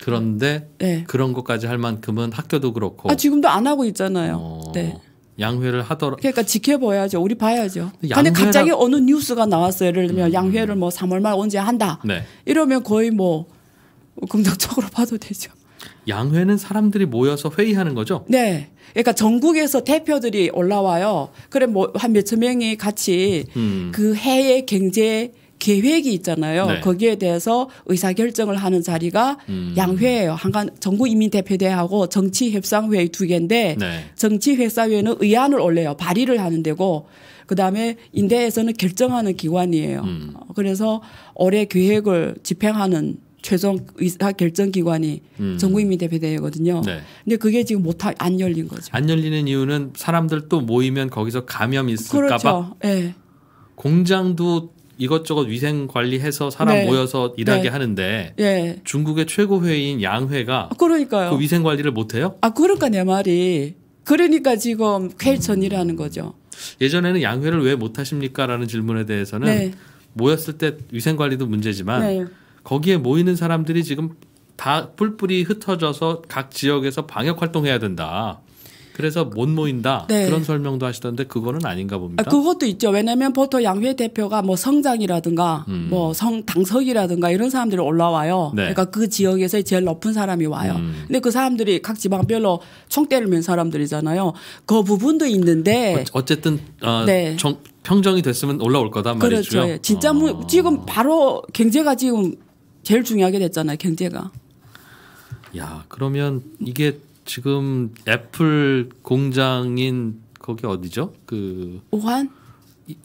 그런데 네. 그런 것까지 할 만큼은 학교도 그렇고 아, 지금도 안 하고 있잖아요. 어. 네. 양회를 하더라. 그러니까 지켜봐야죠. 우리 봐야죠. 근데 갑자기 어느 뉴스가 나왔어요. 예를 들면 음. 양회를 뭐 3월 말 언제 한다. 네. 이러면 거의 뭐 긍정적으로 봐도 되죠. 양회는 사람들이 모여서 회의하는 거죠? 네. 그러니까 전국에서 대표들이 올라와요. 그래 뭐 한 몇천 명이 같이 음. 그 해의 경제 계획이 있잖아요. 네. 거기에 대해서 의사 결정을 하는 자리가 음. 양회예요. 한간 전국 이민 대표대하고 회 정치 협상 회의 두 개인데 네. 정치 회사회는 의안을 올려요. 발의를 하는 데고 그다음에 인대에서는 결정하는 기관이에요. 음. 그래서 올해 계획을 집행하는 최종 의사 결정 기관이 음. 전국인민 대표대회거든요. 네. 근데 그게 지금 못 안 열린 거죠. 안 열리는 이유는 사람들 또 모이면 거기서 감염 있을까봐. 그렇죠. 네. 공장도 이것저것 위생 관리해서 사람 네. 모여서 일하게 네. 하는데 네. 중국의 최고 회의인 양회가 아, 그러니까요. 그 위생 관리를 못 해요? 아 그러니까 내 말이 그러니까 지금 쾌전이라는 거죠. 예전에는 양회를 왜못 하십니까라는 질문에 대해서는 네. 모였을 때 위생 관리도 문제지만 네. 거기에 모이는 사람들이 지금 다 뿔뿔이 흩어져서 각 지역에서 방역 활동해야 된다. 그래서 못 모인다 네. 그런 설명도 하시던데 그거는 아닌가 봅니다. 아, 그것도 있죠. 왜냐하면 보통 양회 대표가 뭐 성장이라든가 음. 뭐성 당석이라든가 이런 사람들이 올라와요. 네. 그러니까 그 지역에서 제일 높은 사람이 와요. 음. 근데 그 사람들이 각 지방별로 총대를 면 사람들이잖아요. 그 부분도 있는데 어, 어쨌든 어, 네. 정, 평정이 됐으면 올라올 거다 그렇죠. 말이죠. 그렇죠. 진짜 어. 지금 바로 경제가 지금 제일 중요하게 됐잖아요 경제가. 야 그러면 이게 지금 애플 공장인 거기 어디죠? 그 우한?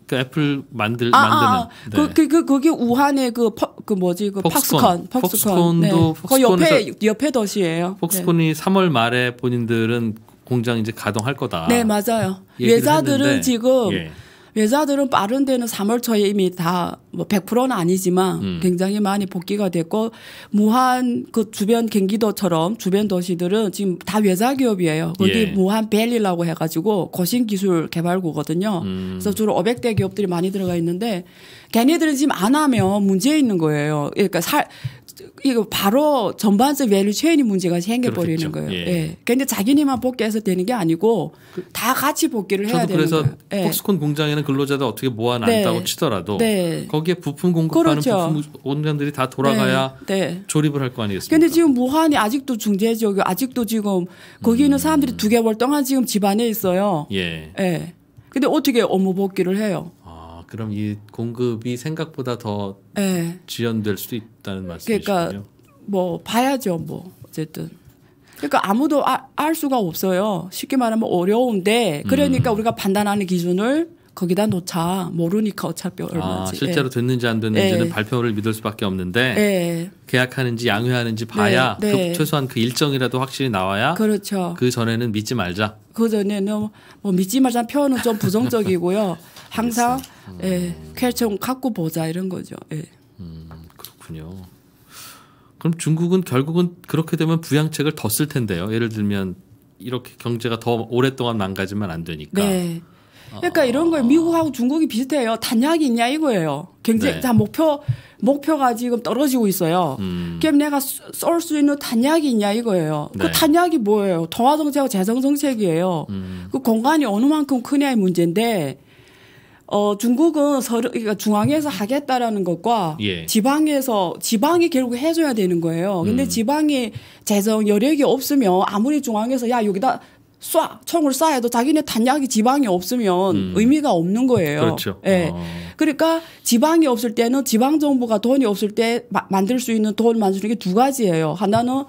그 애플 만들 아, 아 만드는 아, 네. 그, 그, 그, 거기 우한의 그, 퍼, 그 뭐지 그 폭스콘 폭스콘 도 네. 그 옆에 옆에 도시예요. 폭스콘이 네. 3월 말에 본인들은 공장 이제 가동할 거다. 네 맞아요. 외자들은 지금 예. 외자들은 빠른 데는 3월 초에 이미 다 뭐 100%는 아니지만 음. 굉장히 많이 복귀가 됐고 무한 그 주변 경기도처럼 주변 도시들은 지금 다 외자 기업이에요. 거기 예. 무한 벨리라고 해가지고 고신 기술 개발구거든요. 음. 그래서 주로 500대 기업들이 많이 들어가 있는데 걔네들은 지금 안 하면 문제 있는 거예요. 그러니까 살 이거 바로 전반적 밸류 체인이 문제가 생겨버리는 그렇겠죠. 거예요. 예. 예. 그러니 자기네만 복귀해서 되는 게 아니고 그, 다 같이 복귀를 해야 되는 거예요. 그래서 예. 폭스콘 공장에는 근로자들 어떻게 모아놨다고 네. 치더라도 네. 거기에 부품 공급하는 그렇죠. 부품 원장들이 다 돌아가야 네. 네. 조립을 할 거 아니겠습니까? 근데 지금 무한이 아직도 중재 지역이 아직도 지금 거기 있는 음. 사람들이 두 개월 동안 지금 집 안에 있어요. 예. 예. 근데 어떻게 업무 복귀를 해요? 그럼 이 공급이 생각보다 더 네. 지연될 수도 있다는 그러니까 말씀이시군요. 그러니까 뭐 봐야죠, 뭐 어쨌든. 그러니까 아무도 아, 알 수가 없어요. 쉽게 말하면 어려운데 그러니까 음. 우리가 판단하는 기준을 거기다 놓자 모르니까 어차피 아, 얼마지. 아, 실제로 예. 됐는지 안 됐는지는 예. 발표를 믿을 수밖에 없는데 예. 계약하는지 양회하는지 봐야 네. 그 네. 그 최소한 그 일정이라도 확실히 나와야. 그렇죠. 그 전에는 믿지 말자. 그 전에는 뭐 믿지 말자 표현은 좀 부정적이고요. 항상 예, 음. 예, 쾌청 갖고 보자 이런 거죠. 예. 음, 그렇군요. 그럼 중국은 결국은 그렇게 되면 부양책을 더쓸 텐데요. 예를 들면 이렇게 경제가 더 오랫동안 망가지면 안 되니까. 네. 그러니까 어... 이런 걸 아. 미국하고 중국이 비슷해요. 단약이 있냐 이거예요. 경제 네. 자 목표 목표가 지금 떨어지고 있어요. 음. 그럼 내가 쏠 수 있는 단약이 있냐 이거예요. 그 네. 그 단약이 뭐예요? 통화 정책하고 재정 정책이에요. 음. 그 공간이 어느 만큼 크냐의 문제인데 어, 중국은 서류 그러니까 중앙에서 하겠다라는 것과 예. 지방에서, 지방이 결국 해줘야 되는 거예요. 근데 음. 지방이 재정 여력이 없으면 아무리 중앙에서 야, 여기다 쏴 총을 쏴해도 자기네 탄약이 지방이 없으면 음. 의미가 없는 거예요. 그렇죠. 예. 어. 그러니까 지방이 없을 때는 지방 정부가 돈이 없을 때 마, 만들 수 있는 돈을 만드는 게 두 가지예요. 하나는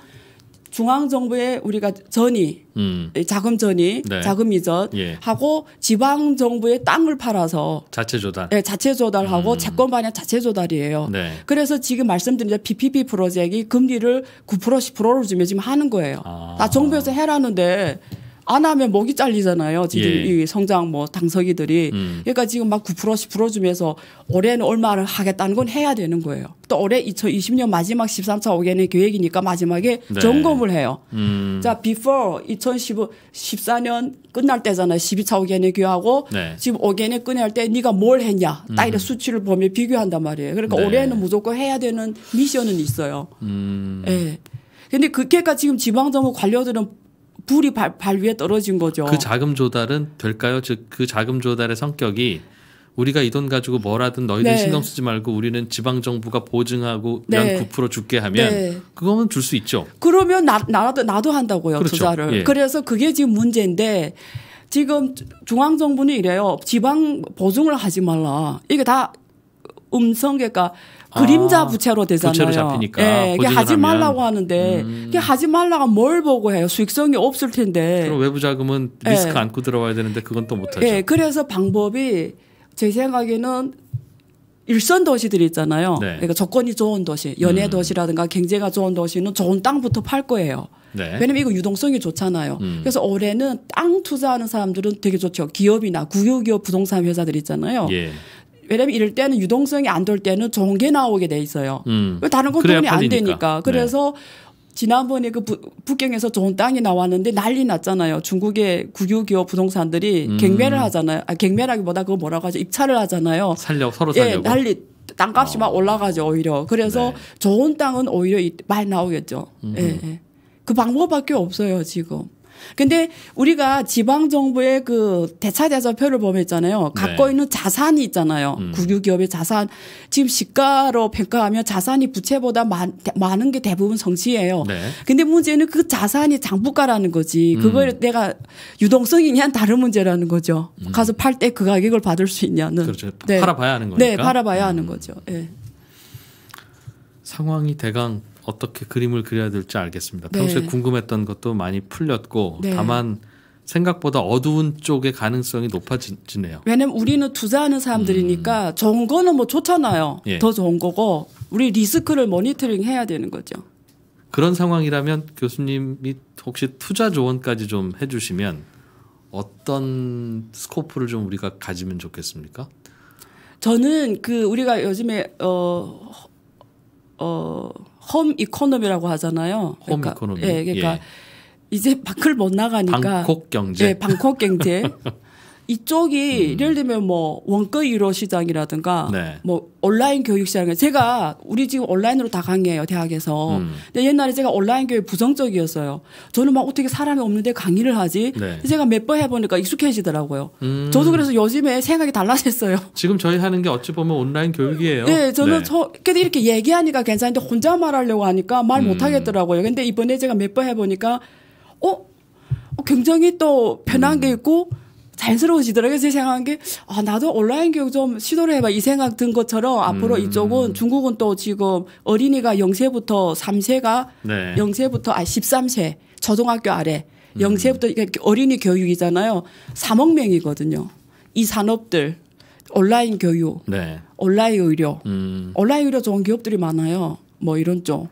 중앙 정부에 우리가 전이 음. 자금 전이 네. 자금 이전 예. 하고 지방 정부의 땅을 팔아서 자체 조달 예, 자체 조달하고 음. 채권 반영 자체 조달이에요. 네. 그래서 지금 말씀드린 PPP 프로젝트가 금리를 9% 10%를 주면 지금 하는 거예요. 아, 아 정부에서 해라는데 안 하면 목이 잘리잖아요. 지금 예. 이 성장 뭐 당서기들이. 음. 그러니까 지금 막9%풀어 주면서 올해는 얼마를 하겠다는 건 해야 되는 거예요. 또 올해 2020년 마지막 13차 5개년 계획이니까 마지막에 네. 점검을 해요. 음. 자, before 2014년 끝날 때잖아요. 12차 5개년 계획하고 네. 지금 5개년 끝날 때 네가 뭘 했냐. 딱 음. 이런 수치를 보면 비교한단 말이에요. 그러니까 네. 올해는 무조건 해야 되는 미션은 있어요. 음. 예. 근데 그게까 지금 지방정부 관료들은 불이 발, 발 위에 떨어진 거죠. 그 자금 조달은 될까요? 즉 그 자금 조달의 성격이 우리가 이 돈 가지고 뭐라든 너희들 네. 신경 쓰지 말고 우리는 지방 정부가 보증하고 네. 한9% 줄게 하면 네. 그거는 줄 수 있죠. 그러면 나, 나도 나도 한다고요 그렇죠. 조달을. 예. 그래서 그게 지금 문제인데 지금 중앙 정부는 이래요. 지방 보증을 하지 말라. 이게 다 음성 그러니까 그림자 아, 부채로 되잖아요. 부채로 잡히니까. 예, 이게 하지 말라고 하는데 음. 이게 하지 말라고 뭘 보고 해요? 수익성이 없을 텐데. 그럼 외부 자금은 예. 리스크 예. 안고 들어와야 되는데 그건 또 못하죠. 예, 그래서 방법이 제 생각에는 일선 도시들 있잖아요. 네. 그러니까 조건이 좋은 도시, 연애 음. 도시라든가 경제가 좋은 도시는 좋은 땅부터 팔 거예요. 네. 왜냐면 이거 유동성이 좋잖아요. 음. 그래서 올해는 땅 투자하는 사람들은 되게 좋죠. 기업이나 국유기업 부동산 회사들 있잖아요. 예. 왜냐면 이럴 때는 유동성이 안 될 때는 좋은 게 나오게 돼 있어요. 음. 다른 건 돈이 팔리니까. 안 되니까. 네. 그래서 네. 지난번에 그 부, 북경에서 좋은 땅이 나왔는데 난리 났잖아요. 중국의 국유기업 부동산들이 음. 경매를 하잖아요. 아, 경매라기보다 그거 뭐라고 하죠? 입찰을 하잖아요. 살려 서로 살려 예, 난리 땅값이 어. 막 올라가죠 오히려. 그래서 네. 좋은 땅은 오히려 많이 나오겠죠. 음. 예, 예. 그 방법밖에 없어요 지금. 근데 우리가 지방 정부의 그 대차대사표를 보면 있잖아요. 갖고 네. 있는 자산이 있잖아요. 음. 국유기업의 자산 지금 시가로 평가하면 자산이 부채보다 많, 많은 게 대부분 성취예요. 네. 근데 문제는 그 자산이 장부가라는 거지. 음. 그걸 음. 내가 유동성이냐 는 다른 문제라는 거죠. 음. 가서 팔 때 그 가격을 받을 수 있냐는. 그렇죠. 네. 팔아봐야 하는 네, 거니까. 네, 팔아봐야 음. 하는 거죠. 예. 상황이 대강 어떻게 그림을 그려야 될지 알겠습니다. 네. 평소에 궁금했던 것도 많이 풀렸고 네. 다만 생각보다 어두운 쪽의 가능성이 높아지네요. 왜냐면 우리는 투자하는 사람들이니까 음. 좋은 거는 뭐 좋잖아요. 예. 더 좋은 거고 우리 리스크를 모니터링 해야 되는 거죠. 그런 상황이라면 교수님이 혹시 투자 조언까지 좀 해주시면 어떤 스코프를 좀 우리가 가지면 좋겠습니까? 저는 그 우리가 요즘에 어 어. 홈 이코노미라고 하잖아요. 홈 그러니까, 이코노미. 예, 그러니까 예. 이제 밖을 못 나가니까 방콕 경제. 예, 방콕 경제. 이쪽이 음. 예를 들면 뭐 원가 유로 시장이라든가 네. 뭐 온라인 교육 시장에 제가 우리 지금 온라인으로 다 강의해요 대학에서 음. 근데 옛날에 제가 온라인 교육 부정적이었어요 저는 막 어떻게 사람이 없는데 강의를 하지 네. 제가 몇 번 해보니까 익숙해지더라고요 음. 저도 그래서 요즘에 생각이 달라졌어요 지금 저희 하는 게 어찌 보면 온라인 교육이에요 네 저는 네. 저 그래도 이렇게 얘기하니까 괜찮은데 혼자 말하려고 하니까 말 음. 못하겠더라고요 근데 이번에 제가 몇 번 해보니까 어? 어 굉장히 또 편한 음. 게 있고 자연스러워지더라고요. 제 생각한 게, 아, 나도 온라인 교육 좀 시도를 해봐. 이 생각 든 것처럼 앞으로 음. 이쪽은 중국은 또 지금 어린이가 0세부터 3세가 네. 0세부터, 아, 13세, 초등학교 아래, 0세부터 음. 어린이 교육이잖아요. 3억 명이거든요. 이 산업들. 온라인 교육, 네. 온라인 의료, 음. 온라인 의료 좋은 기업들이 많아요. 뭐 이런 쪽.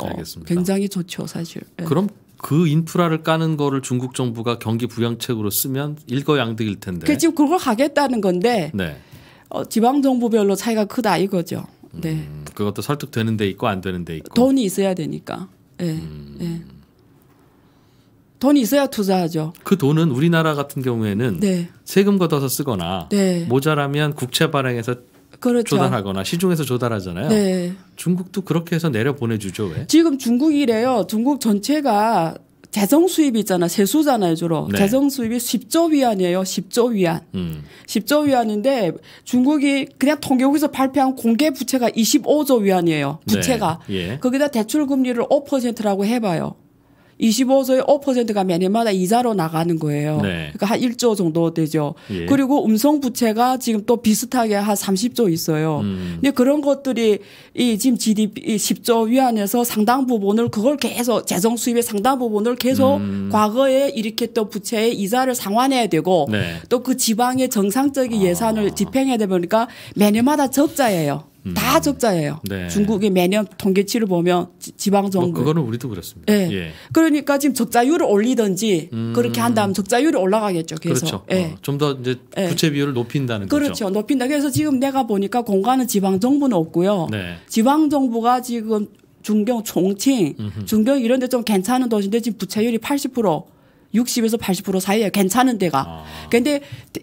어, 알겠습니다. 굉장히 좋죠, 사실. 네. 그럼 네. 그 인프라를 까는 거를 중국 정부가 경기 부양책으로 쓰면 일거양득일 텐데. 그 지금 그걸 하겠다는 건데 네. 어, 지방 정부별로 차이가 크다 이거죠. 음, 네. 음, 그것도 설득되는 데 있고 안 되는 데 있고. 돈이 있어야 되니까. 예. 네. 음. 네. 돈이 있어야 투자하죠. 그 돈은 우리나라 같은 경우에는 네. 세금 걷어서 쓰거나 네. 모자라면 국채 발행해서 그렇죠. 조달하거나 시중에서 조달하잖아요. 네. 중국도 그렇게 해서 내려 보내주죠 왜? 지금 중국이래요. 중국 전체가 재정 수입이잖아 세수잖아요 주로 네. 재정 수입이 10조 위안이에요 10조 위안 음. 10조 위안인데 중국이 그냥 통계국에서 발표한 공개 부채가 25조 위안이에요 네. 부채가 네. 예. 거기다 대출 금리를 5%라고 해봐요 25서의 5%가 매년마다 이자로 나가는 거예요. 네. 그러니까 한 1조 정도 되죠. 예. 그리고 음성 부채가 지금 또 비슷하게 한 30조 있어요. 음. 근데 그런 것들이 이 지금 GDP 10조 위안에서 상당 부분을 그걸 계속 재정 수입의 상당 부분을 계속 음. 과거에 일으켰던 부채의 이자를 상환해야 되고 네. 또그 지방의 정상적인 아. 예산을 아. 집행해야 되니까 그러니까 매년마다 적자예요. 음. 다 적자예요. 네. 중국이 매년 통계치를 보면 지방 정부. 뭐 그거는 우리도 그렇습니다. 네. 예. 그러니까 지금 적자율을 올리든지 음. 그렇게 한다면 적자율이 올라가겠죠. 그래서 그렇죠. 예. 어, 좀더 이제 예. 부채 비율을 높인다는 그렇죠. 거죠. 그렇죠. 높인다. 그래서 지금 내가 보니까 공간은 지방 정부는 없고요. 네. 지방 정부가 지금 중경, 총칭, 중경 이런 데 좀 괜찮은 도시인데 지금 부채율이 80% 60에서 80% 사이에 괜찮은 데가. 아. 근데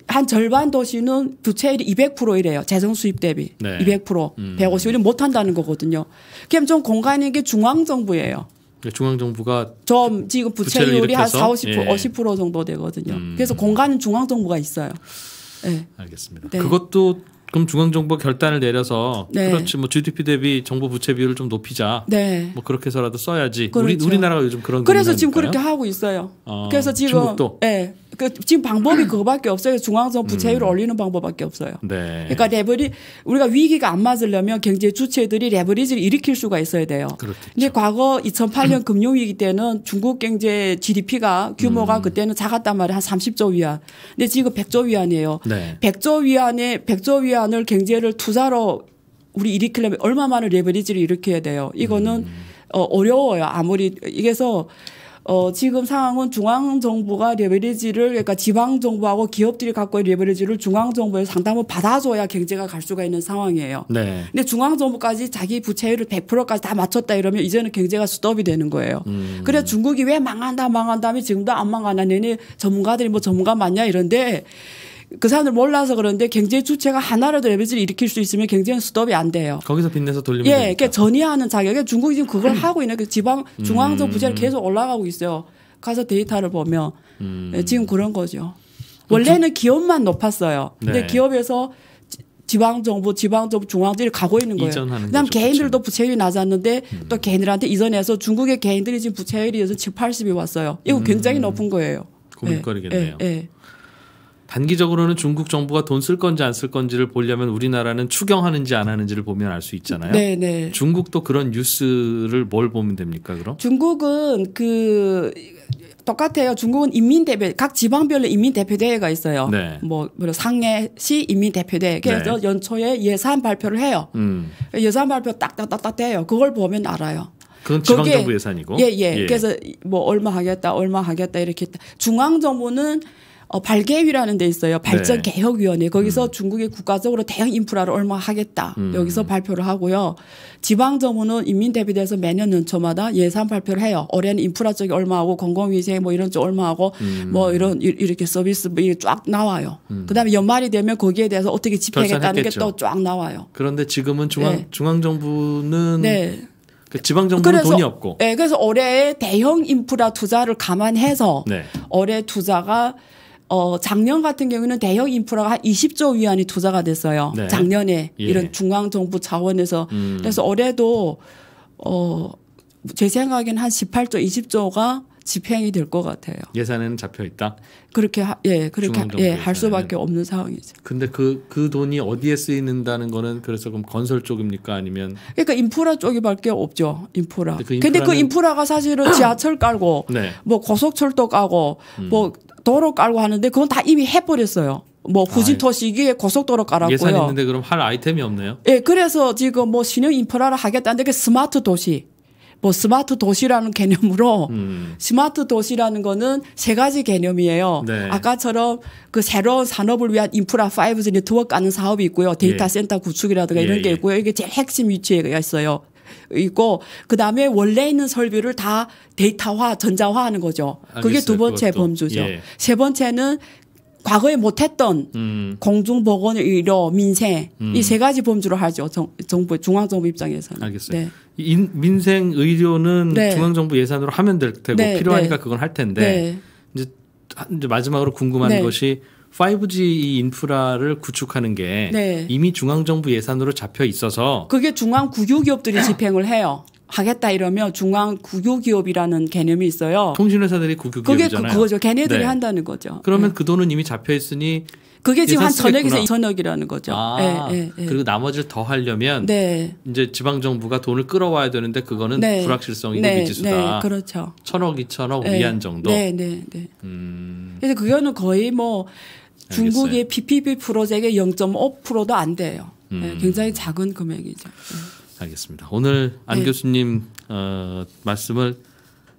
한 절반 도시는 부채율이 200%이래요. 재정 수입 대비. 네. 200%. 음. 150은 못 한다는 거거든요. 그럼 좀 공간인 게 중앙 정부예요. 그 중앙 정부가 좀 지금 부채율이 한 4, 50% 예. 50% 정도 되거든요. 음. 그래서 공간은 중앙 정부가 있어요. 네. 알겠습니다. 네. 그것도 그럼 중앙정부가 결단을 내려서 네. 그렇지 뭐 GDP 대비 정부 부채 비율을 좀 높이자. 네. 뭐 그렇게 해서라도 써야지. 그렇죠. 우리 우리나라가 요즘 그런 그래서 지금 그렇게 하고 있어요. 어, 그래서 지금 예. 네. 그 지금 방법이 그거밖에 없어요. 중앙선 부채율을 음. 올리는 방법밖에 없어요. 네. 그러니까 레버리 우리가 위기가 안 맞으려면 경제 주체들이 레버리지를 일으킬 수가 있어야 돼요. 그렇 근데 과거 2008년 금융 위기 때는 중국 경제 GDP가 규모가 음. 그때는 작았단 말이에요. 한 30조 위안. 근데 지금 100조 위안이에요. 네. 100조 위안에 100조 위안을 경제를 투자로 우리 일으키려면 얼마만을 레버리지를 일으켜야 돼요. 이거는 음. 어, 어려워요. 아무리 이래서 어, 지금 상황은 중앙정부가 레버리지를, 그러니까 지방정부하고 기업들이 갖고 있는 레버리지를 중앙정부에서 상담을 받아줘야 경제가 갈 수가 있는 상황이에요. 네. 근데 중앙정부까지 자기 부채율을 100%까지 다 맞췄다 이러면 이제는 경제가 스톱이 되는 거예요. 음. 그래 중국이 왜 망한다, 망한다 하면 지금도 안 망하나 내내 전문가들이 뭐 전문가 맞냐 이런데 그 사람들 몰라서 그런데 경제 주체가 하나라도 레벨을 일으킬 수 있으면 경제는 스톱이 안 돼요. 거기서 빚내서 돌리면 예, 그러니까 전이하는 자격에 중국이 지금 그걸 음. 하고 있는 그 지방 중앙정 음. 부채를 계속 올라가고 있어요. 가서 데이터를 보면 음. 예, 지금 그런 거죠. 원래는 기업만 높았어요. 근데 네. 기업에서 지방 정부, 지방 정부, 중앙 정부 가고 있는 거예요. 그다음 개인들도 부채율이 낮았는데 음. 또 개인들한테 이전해서 중국의 개인들이 지금 부채율이 여서 7, 80이 왔어요. 이거 음. 굉장히 높은 거예요. 고민거리겠네요. 예, 예, 예. 단기적으로는 중국 정부가 돈 쓸 건지 안 쓸 건지를 보려면 우리나라는 추경하는지 안 하는지를 보면 알 수 있잖아요. 네네. 네. 중국도 그런 뉴스를 뭘 보면 됩니까, 그럼? 중국은 그 똑같아요. 중국은 인민대표 각 지방별로 인민대표대회가 있어요. 네. 뭐, 뭐 상해시 인민대표대회. 그래서 네. 연초에 예산 발표를 해요. 음. 예산 발표 딱딱딱딱 돼요. 그걸 보면 알아요. 그건 지방정부 예산이고. 예, 예, 예. 그래서 뭐 얼마 하겠다, 얼마 하겠다 이렇게 중앙 정부는 어, 발개위라는 데 있어요. 발전개혁위원회. 네. 거기서 음. 중국의 국가적으로 대형 인프라를 얼마 하겠다. 음. 여기서 발표를 하고요. 지방정부는 인민대비대에서 매년 연초마다 예산 발표를 해요. 올해는 인프라 쪽이 얼마하고 공공위생뭐 이런 쪽 얼마하고 음. 뭐 이런 이렇게 서비스 뭐쫙 나와요. 음. 그 다음에 연말이 되면 거기에 대해서 어떻게 집행했다는 게 또 쫙 나와요. 그런데 지금은 중앙, 네. 중앙정부는 네. 그 지방 정부는 돈이 없고. 네, 그래서 올해 대형 인프라 투자를 감안해서 네. 올해 투자가 어, 작년 같은 경우는 대형 인프라가 한 20조 위안이 투자가 됐어요. 네. 작년에 예. 이런 중앙 정부 차원에서 음. 그래서 올해도 어, 제 생각엔 한 18조, 20조가 집행이 될 것 같아요. 예산에는 잡혀 있다. 그렇게 하, 예 그렇게 예, 할 수밖에 없는 상황이죠. 근데 그그 그 돈이 어디에 쓰이는다는 거는 그래서 그럼 건설 쪽입니까 아니면 그러니까 인프라 쪽이밖에 없죠 인프라. 근데 그, 근데 그 인프라가 사실은 지하철 깔고 네. 뭐 고속철도 깔고 음. 뭐 도로 깔고 하는데 그건 다 이미 해버렸어요. 뭐 아, 후진토 예. 시기에 고속도로 깔았고요. 예산 있는데 그럼 할 아이템이 없네요. 예, 그래서 지금 뭐 신형 인프라를 하겠다는데 그 스마트 도시 뭐 스마트 도시라는 개념으로 음. 스마트 도시라는 거는 세 가지 개념이에요. 네. 아까처럼 그 새로운 산업을 위한 인프라 5G 네트워크 가는 사업이 있고요. 데이터 예. 센터 구축이라든가 이런 예. 게 예. 있고요. 이게 제일 핵심 위치에 있어요. 있고 그다음에 원래 있는 설비를 다 데이터화 전자화 하는 거죠. 알겠어요. 그게 두 번째 그것도. 범주죠. 예. 세 번째는 과거에 못했던 음. 공중보건 의료 민생 음. 이세 가지 범주로 하죠 정, 정부 중앙정부 입장에서는. 알겠어요. 네. 인, 민생 의료는 네. 중앙정부 예산으로 하면 될 테고 네, 필요하니까 네. 그건 할 텐데 네. 이제, 이제 마지막으로 궁금한 네. 것이 5G 인프라를 구축하는 게 네. 이미 중앙정부 예산으로 잡혀 있어서 그게 중앙 국유기업들이 집행을 해요. 하겠다 이러면 중앙 국유기업이라는 개념이 있어요. 통신회사들이 국유기업이잖아요. 그게 그, 거죠 걔네들이 한다는 거죠. 그러면 그 돈은 이미 잡혀 있으니 그게 지금 한 전액에서 전억이라는 거죠. 아, 예, 예, 예, 그리고 나머지를 더 하려면 네. 이제 지방 정부가 돈을 끌어와야 되는데 그거는 네. 불확실성이고 네. 미지수다. 네, 그렇죠. 천억, 이천억 네. 위안 정도. 네, 네, 네. 음. 그래서 그거는 거의 뭐 알겠어요. 중국의 PPP 프로젝트의 0.5%도 안 돼요. 네, 음. 굉장히 작은 금액이죠. 알겠습니다. 오늘 안 교수님 어, 말씀을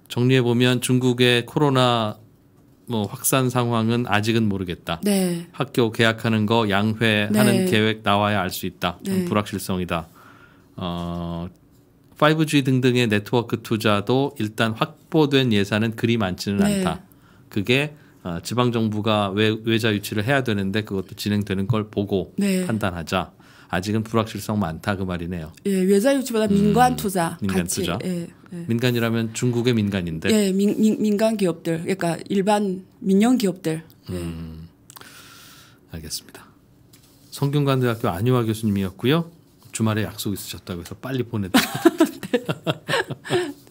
정리해 보면 중국의 코로나 뭐 확산 상황은 아직은 모르겠다. 네. 학교 개학하는 거 양회하는 네. 계획 나와야 알 수 있다. 좀 네. 불확실성이다. 어 5G 등등의 네트워크 투자도 일단 확보된 예산은 그리 많지는 네. 않다. 그게 어, 지방 정부가 외자 유치를 해야 되는데 그것도 진행되는 걸 보고 네. 판단하자. 아직은 불확실성 많다 그 말이네요. 예, 외자 유치보다 민관 음, 투자, 민간 같이. 투자. 예. 네. 민간이라면 중국의 민간인데. 예, 민, 민, 간 기업들, 그러니까 일반 민영 기업들. 네. 음, 알겠습니다. 성균관대학교 안유화 교수님이었고요. 주말에 약속 있으셨다고 해서 빨리 보내드립니다. 네.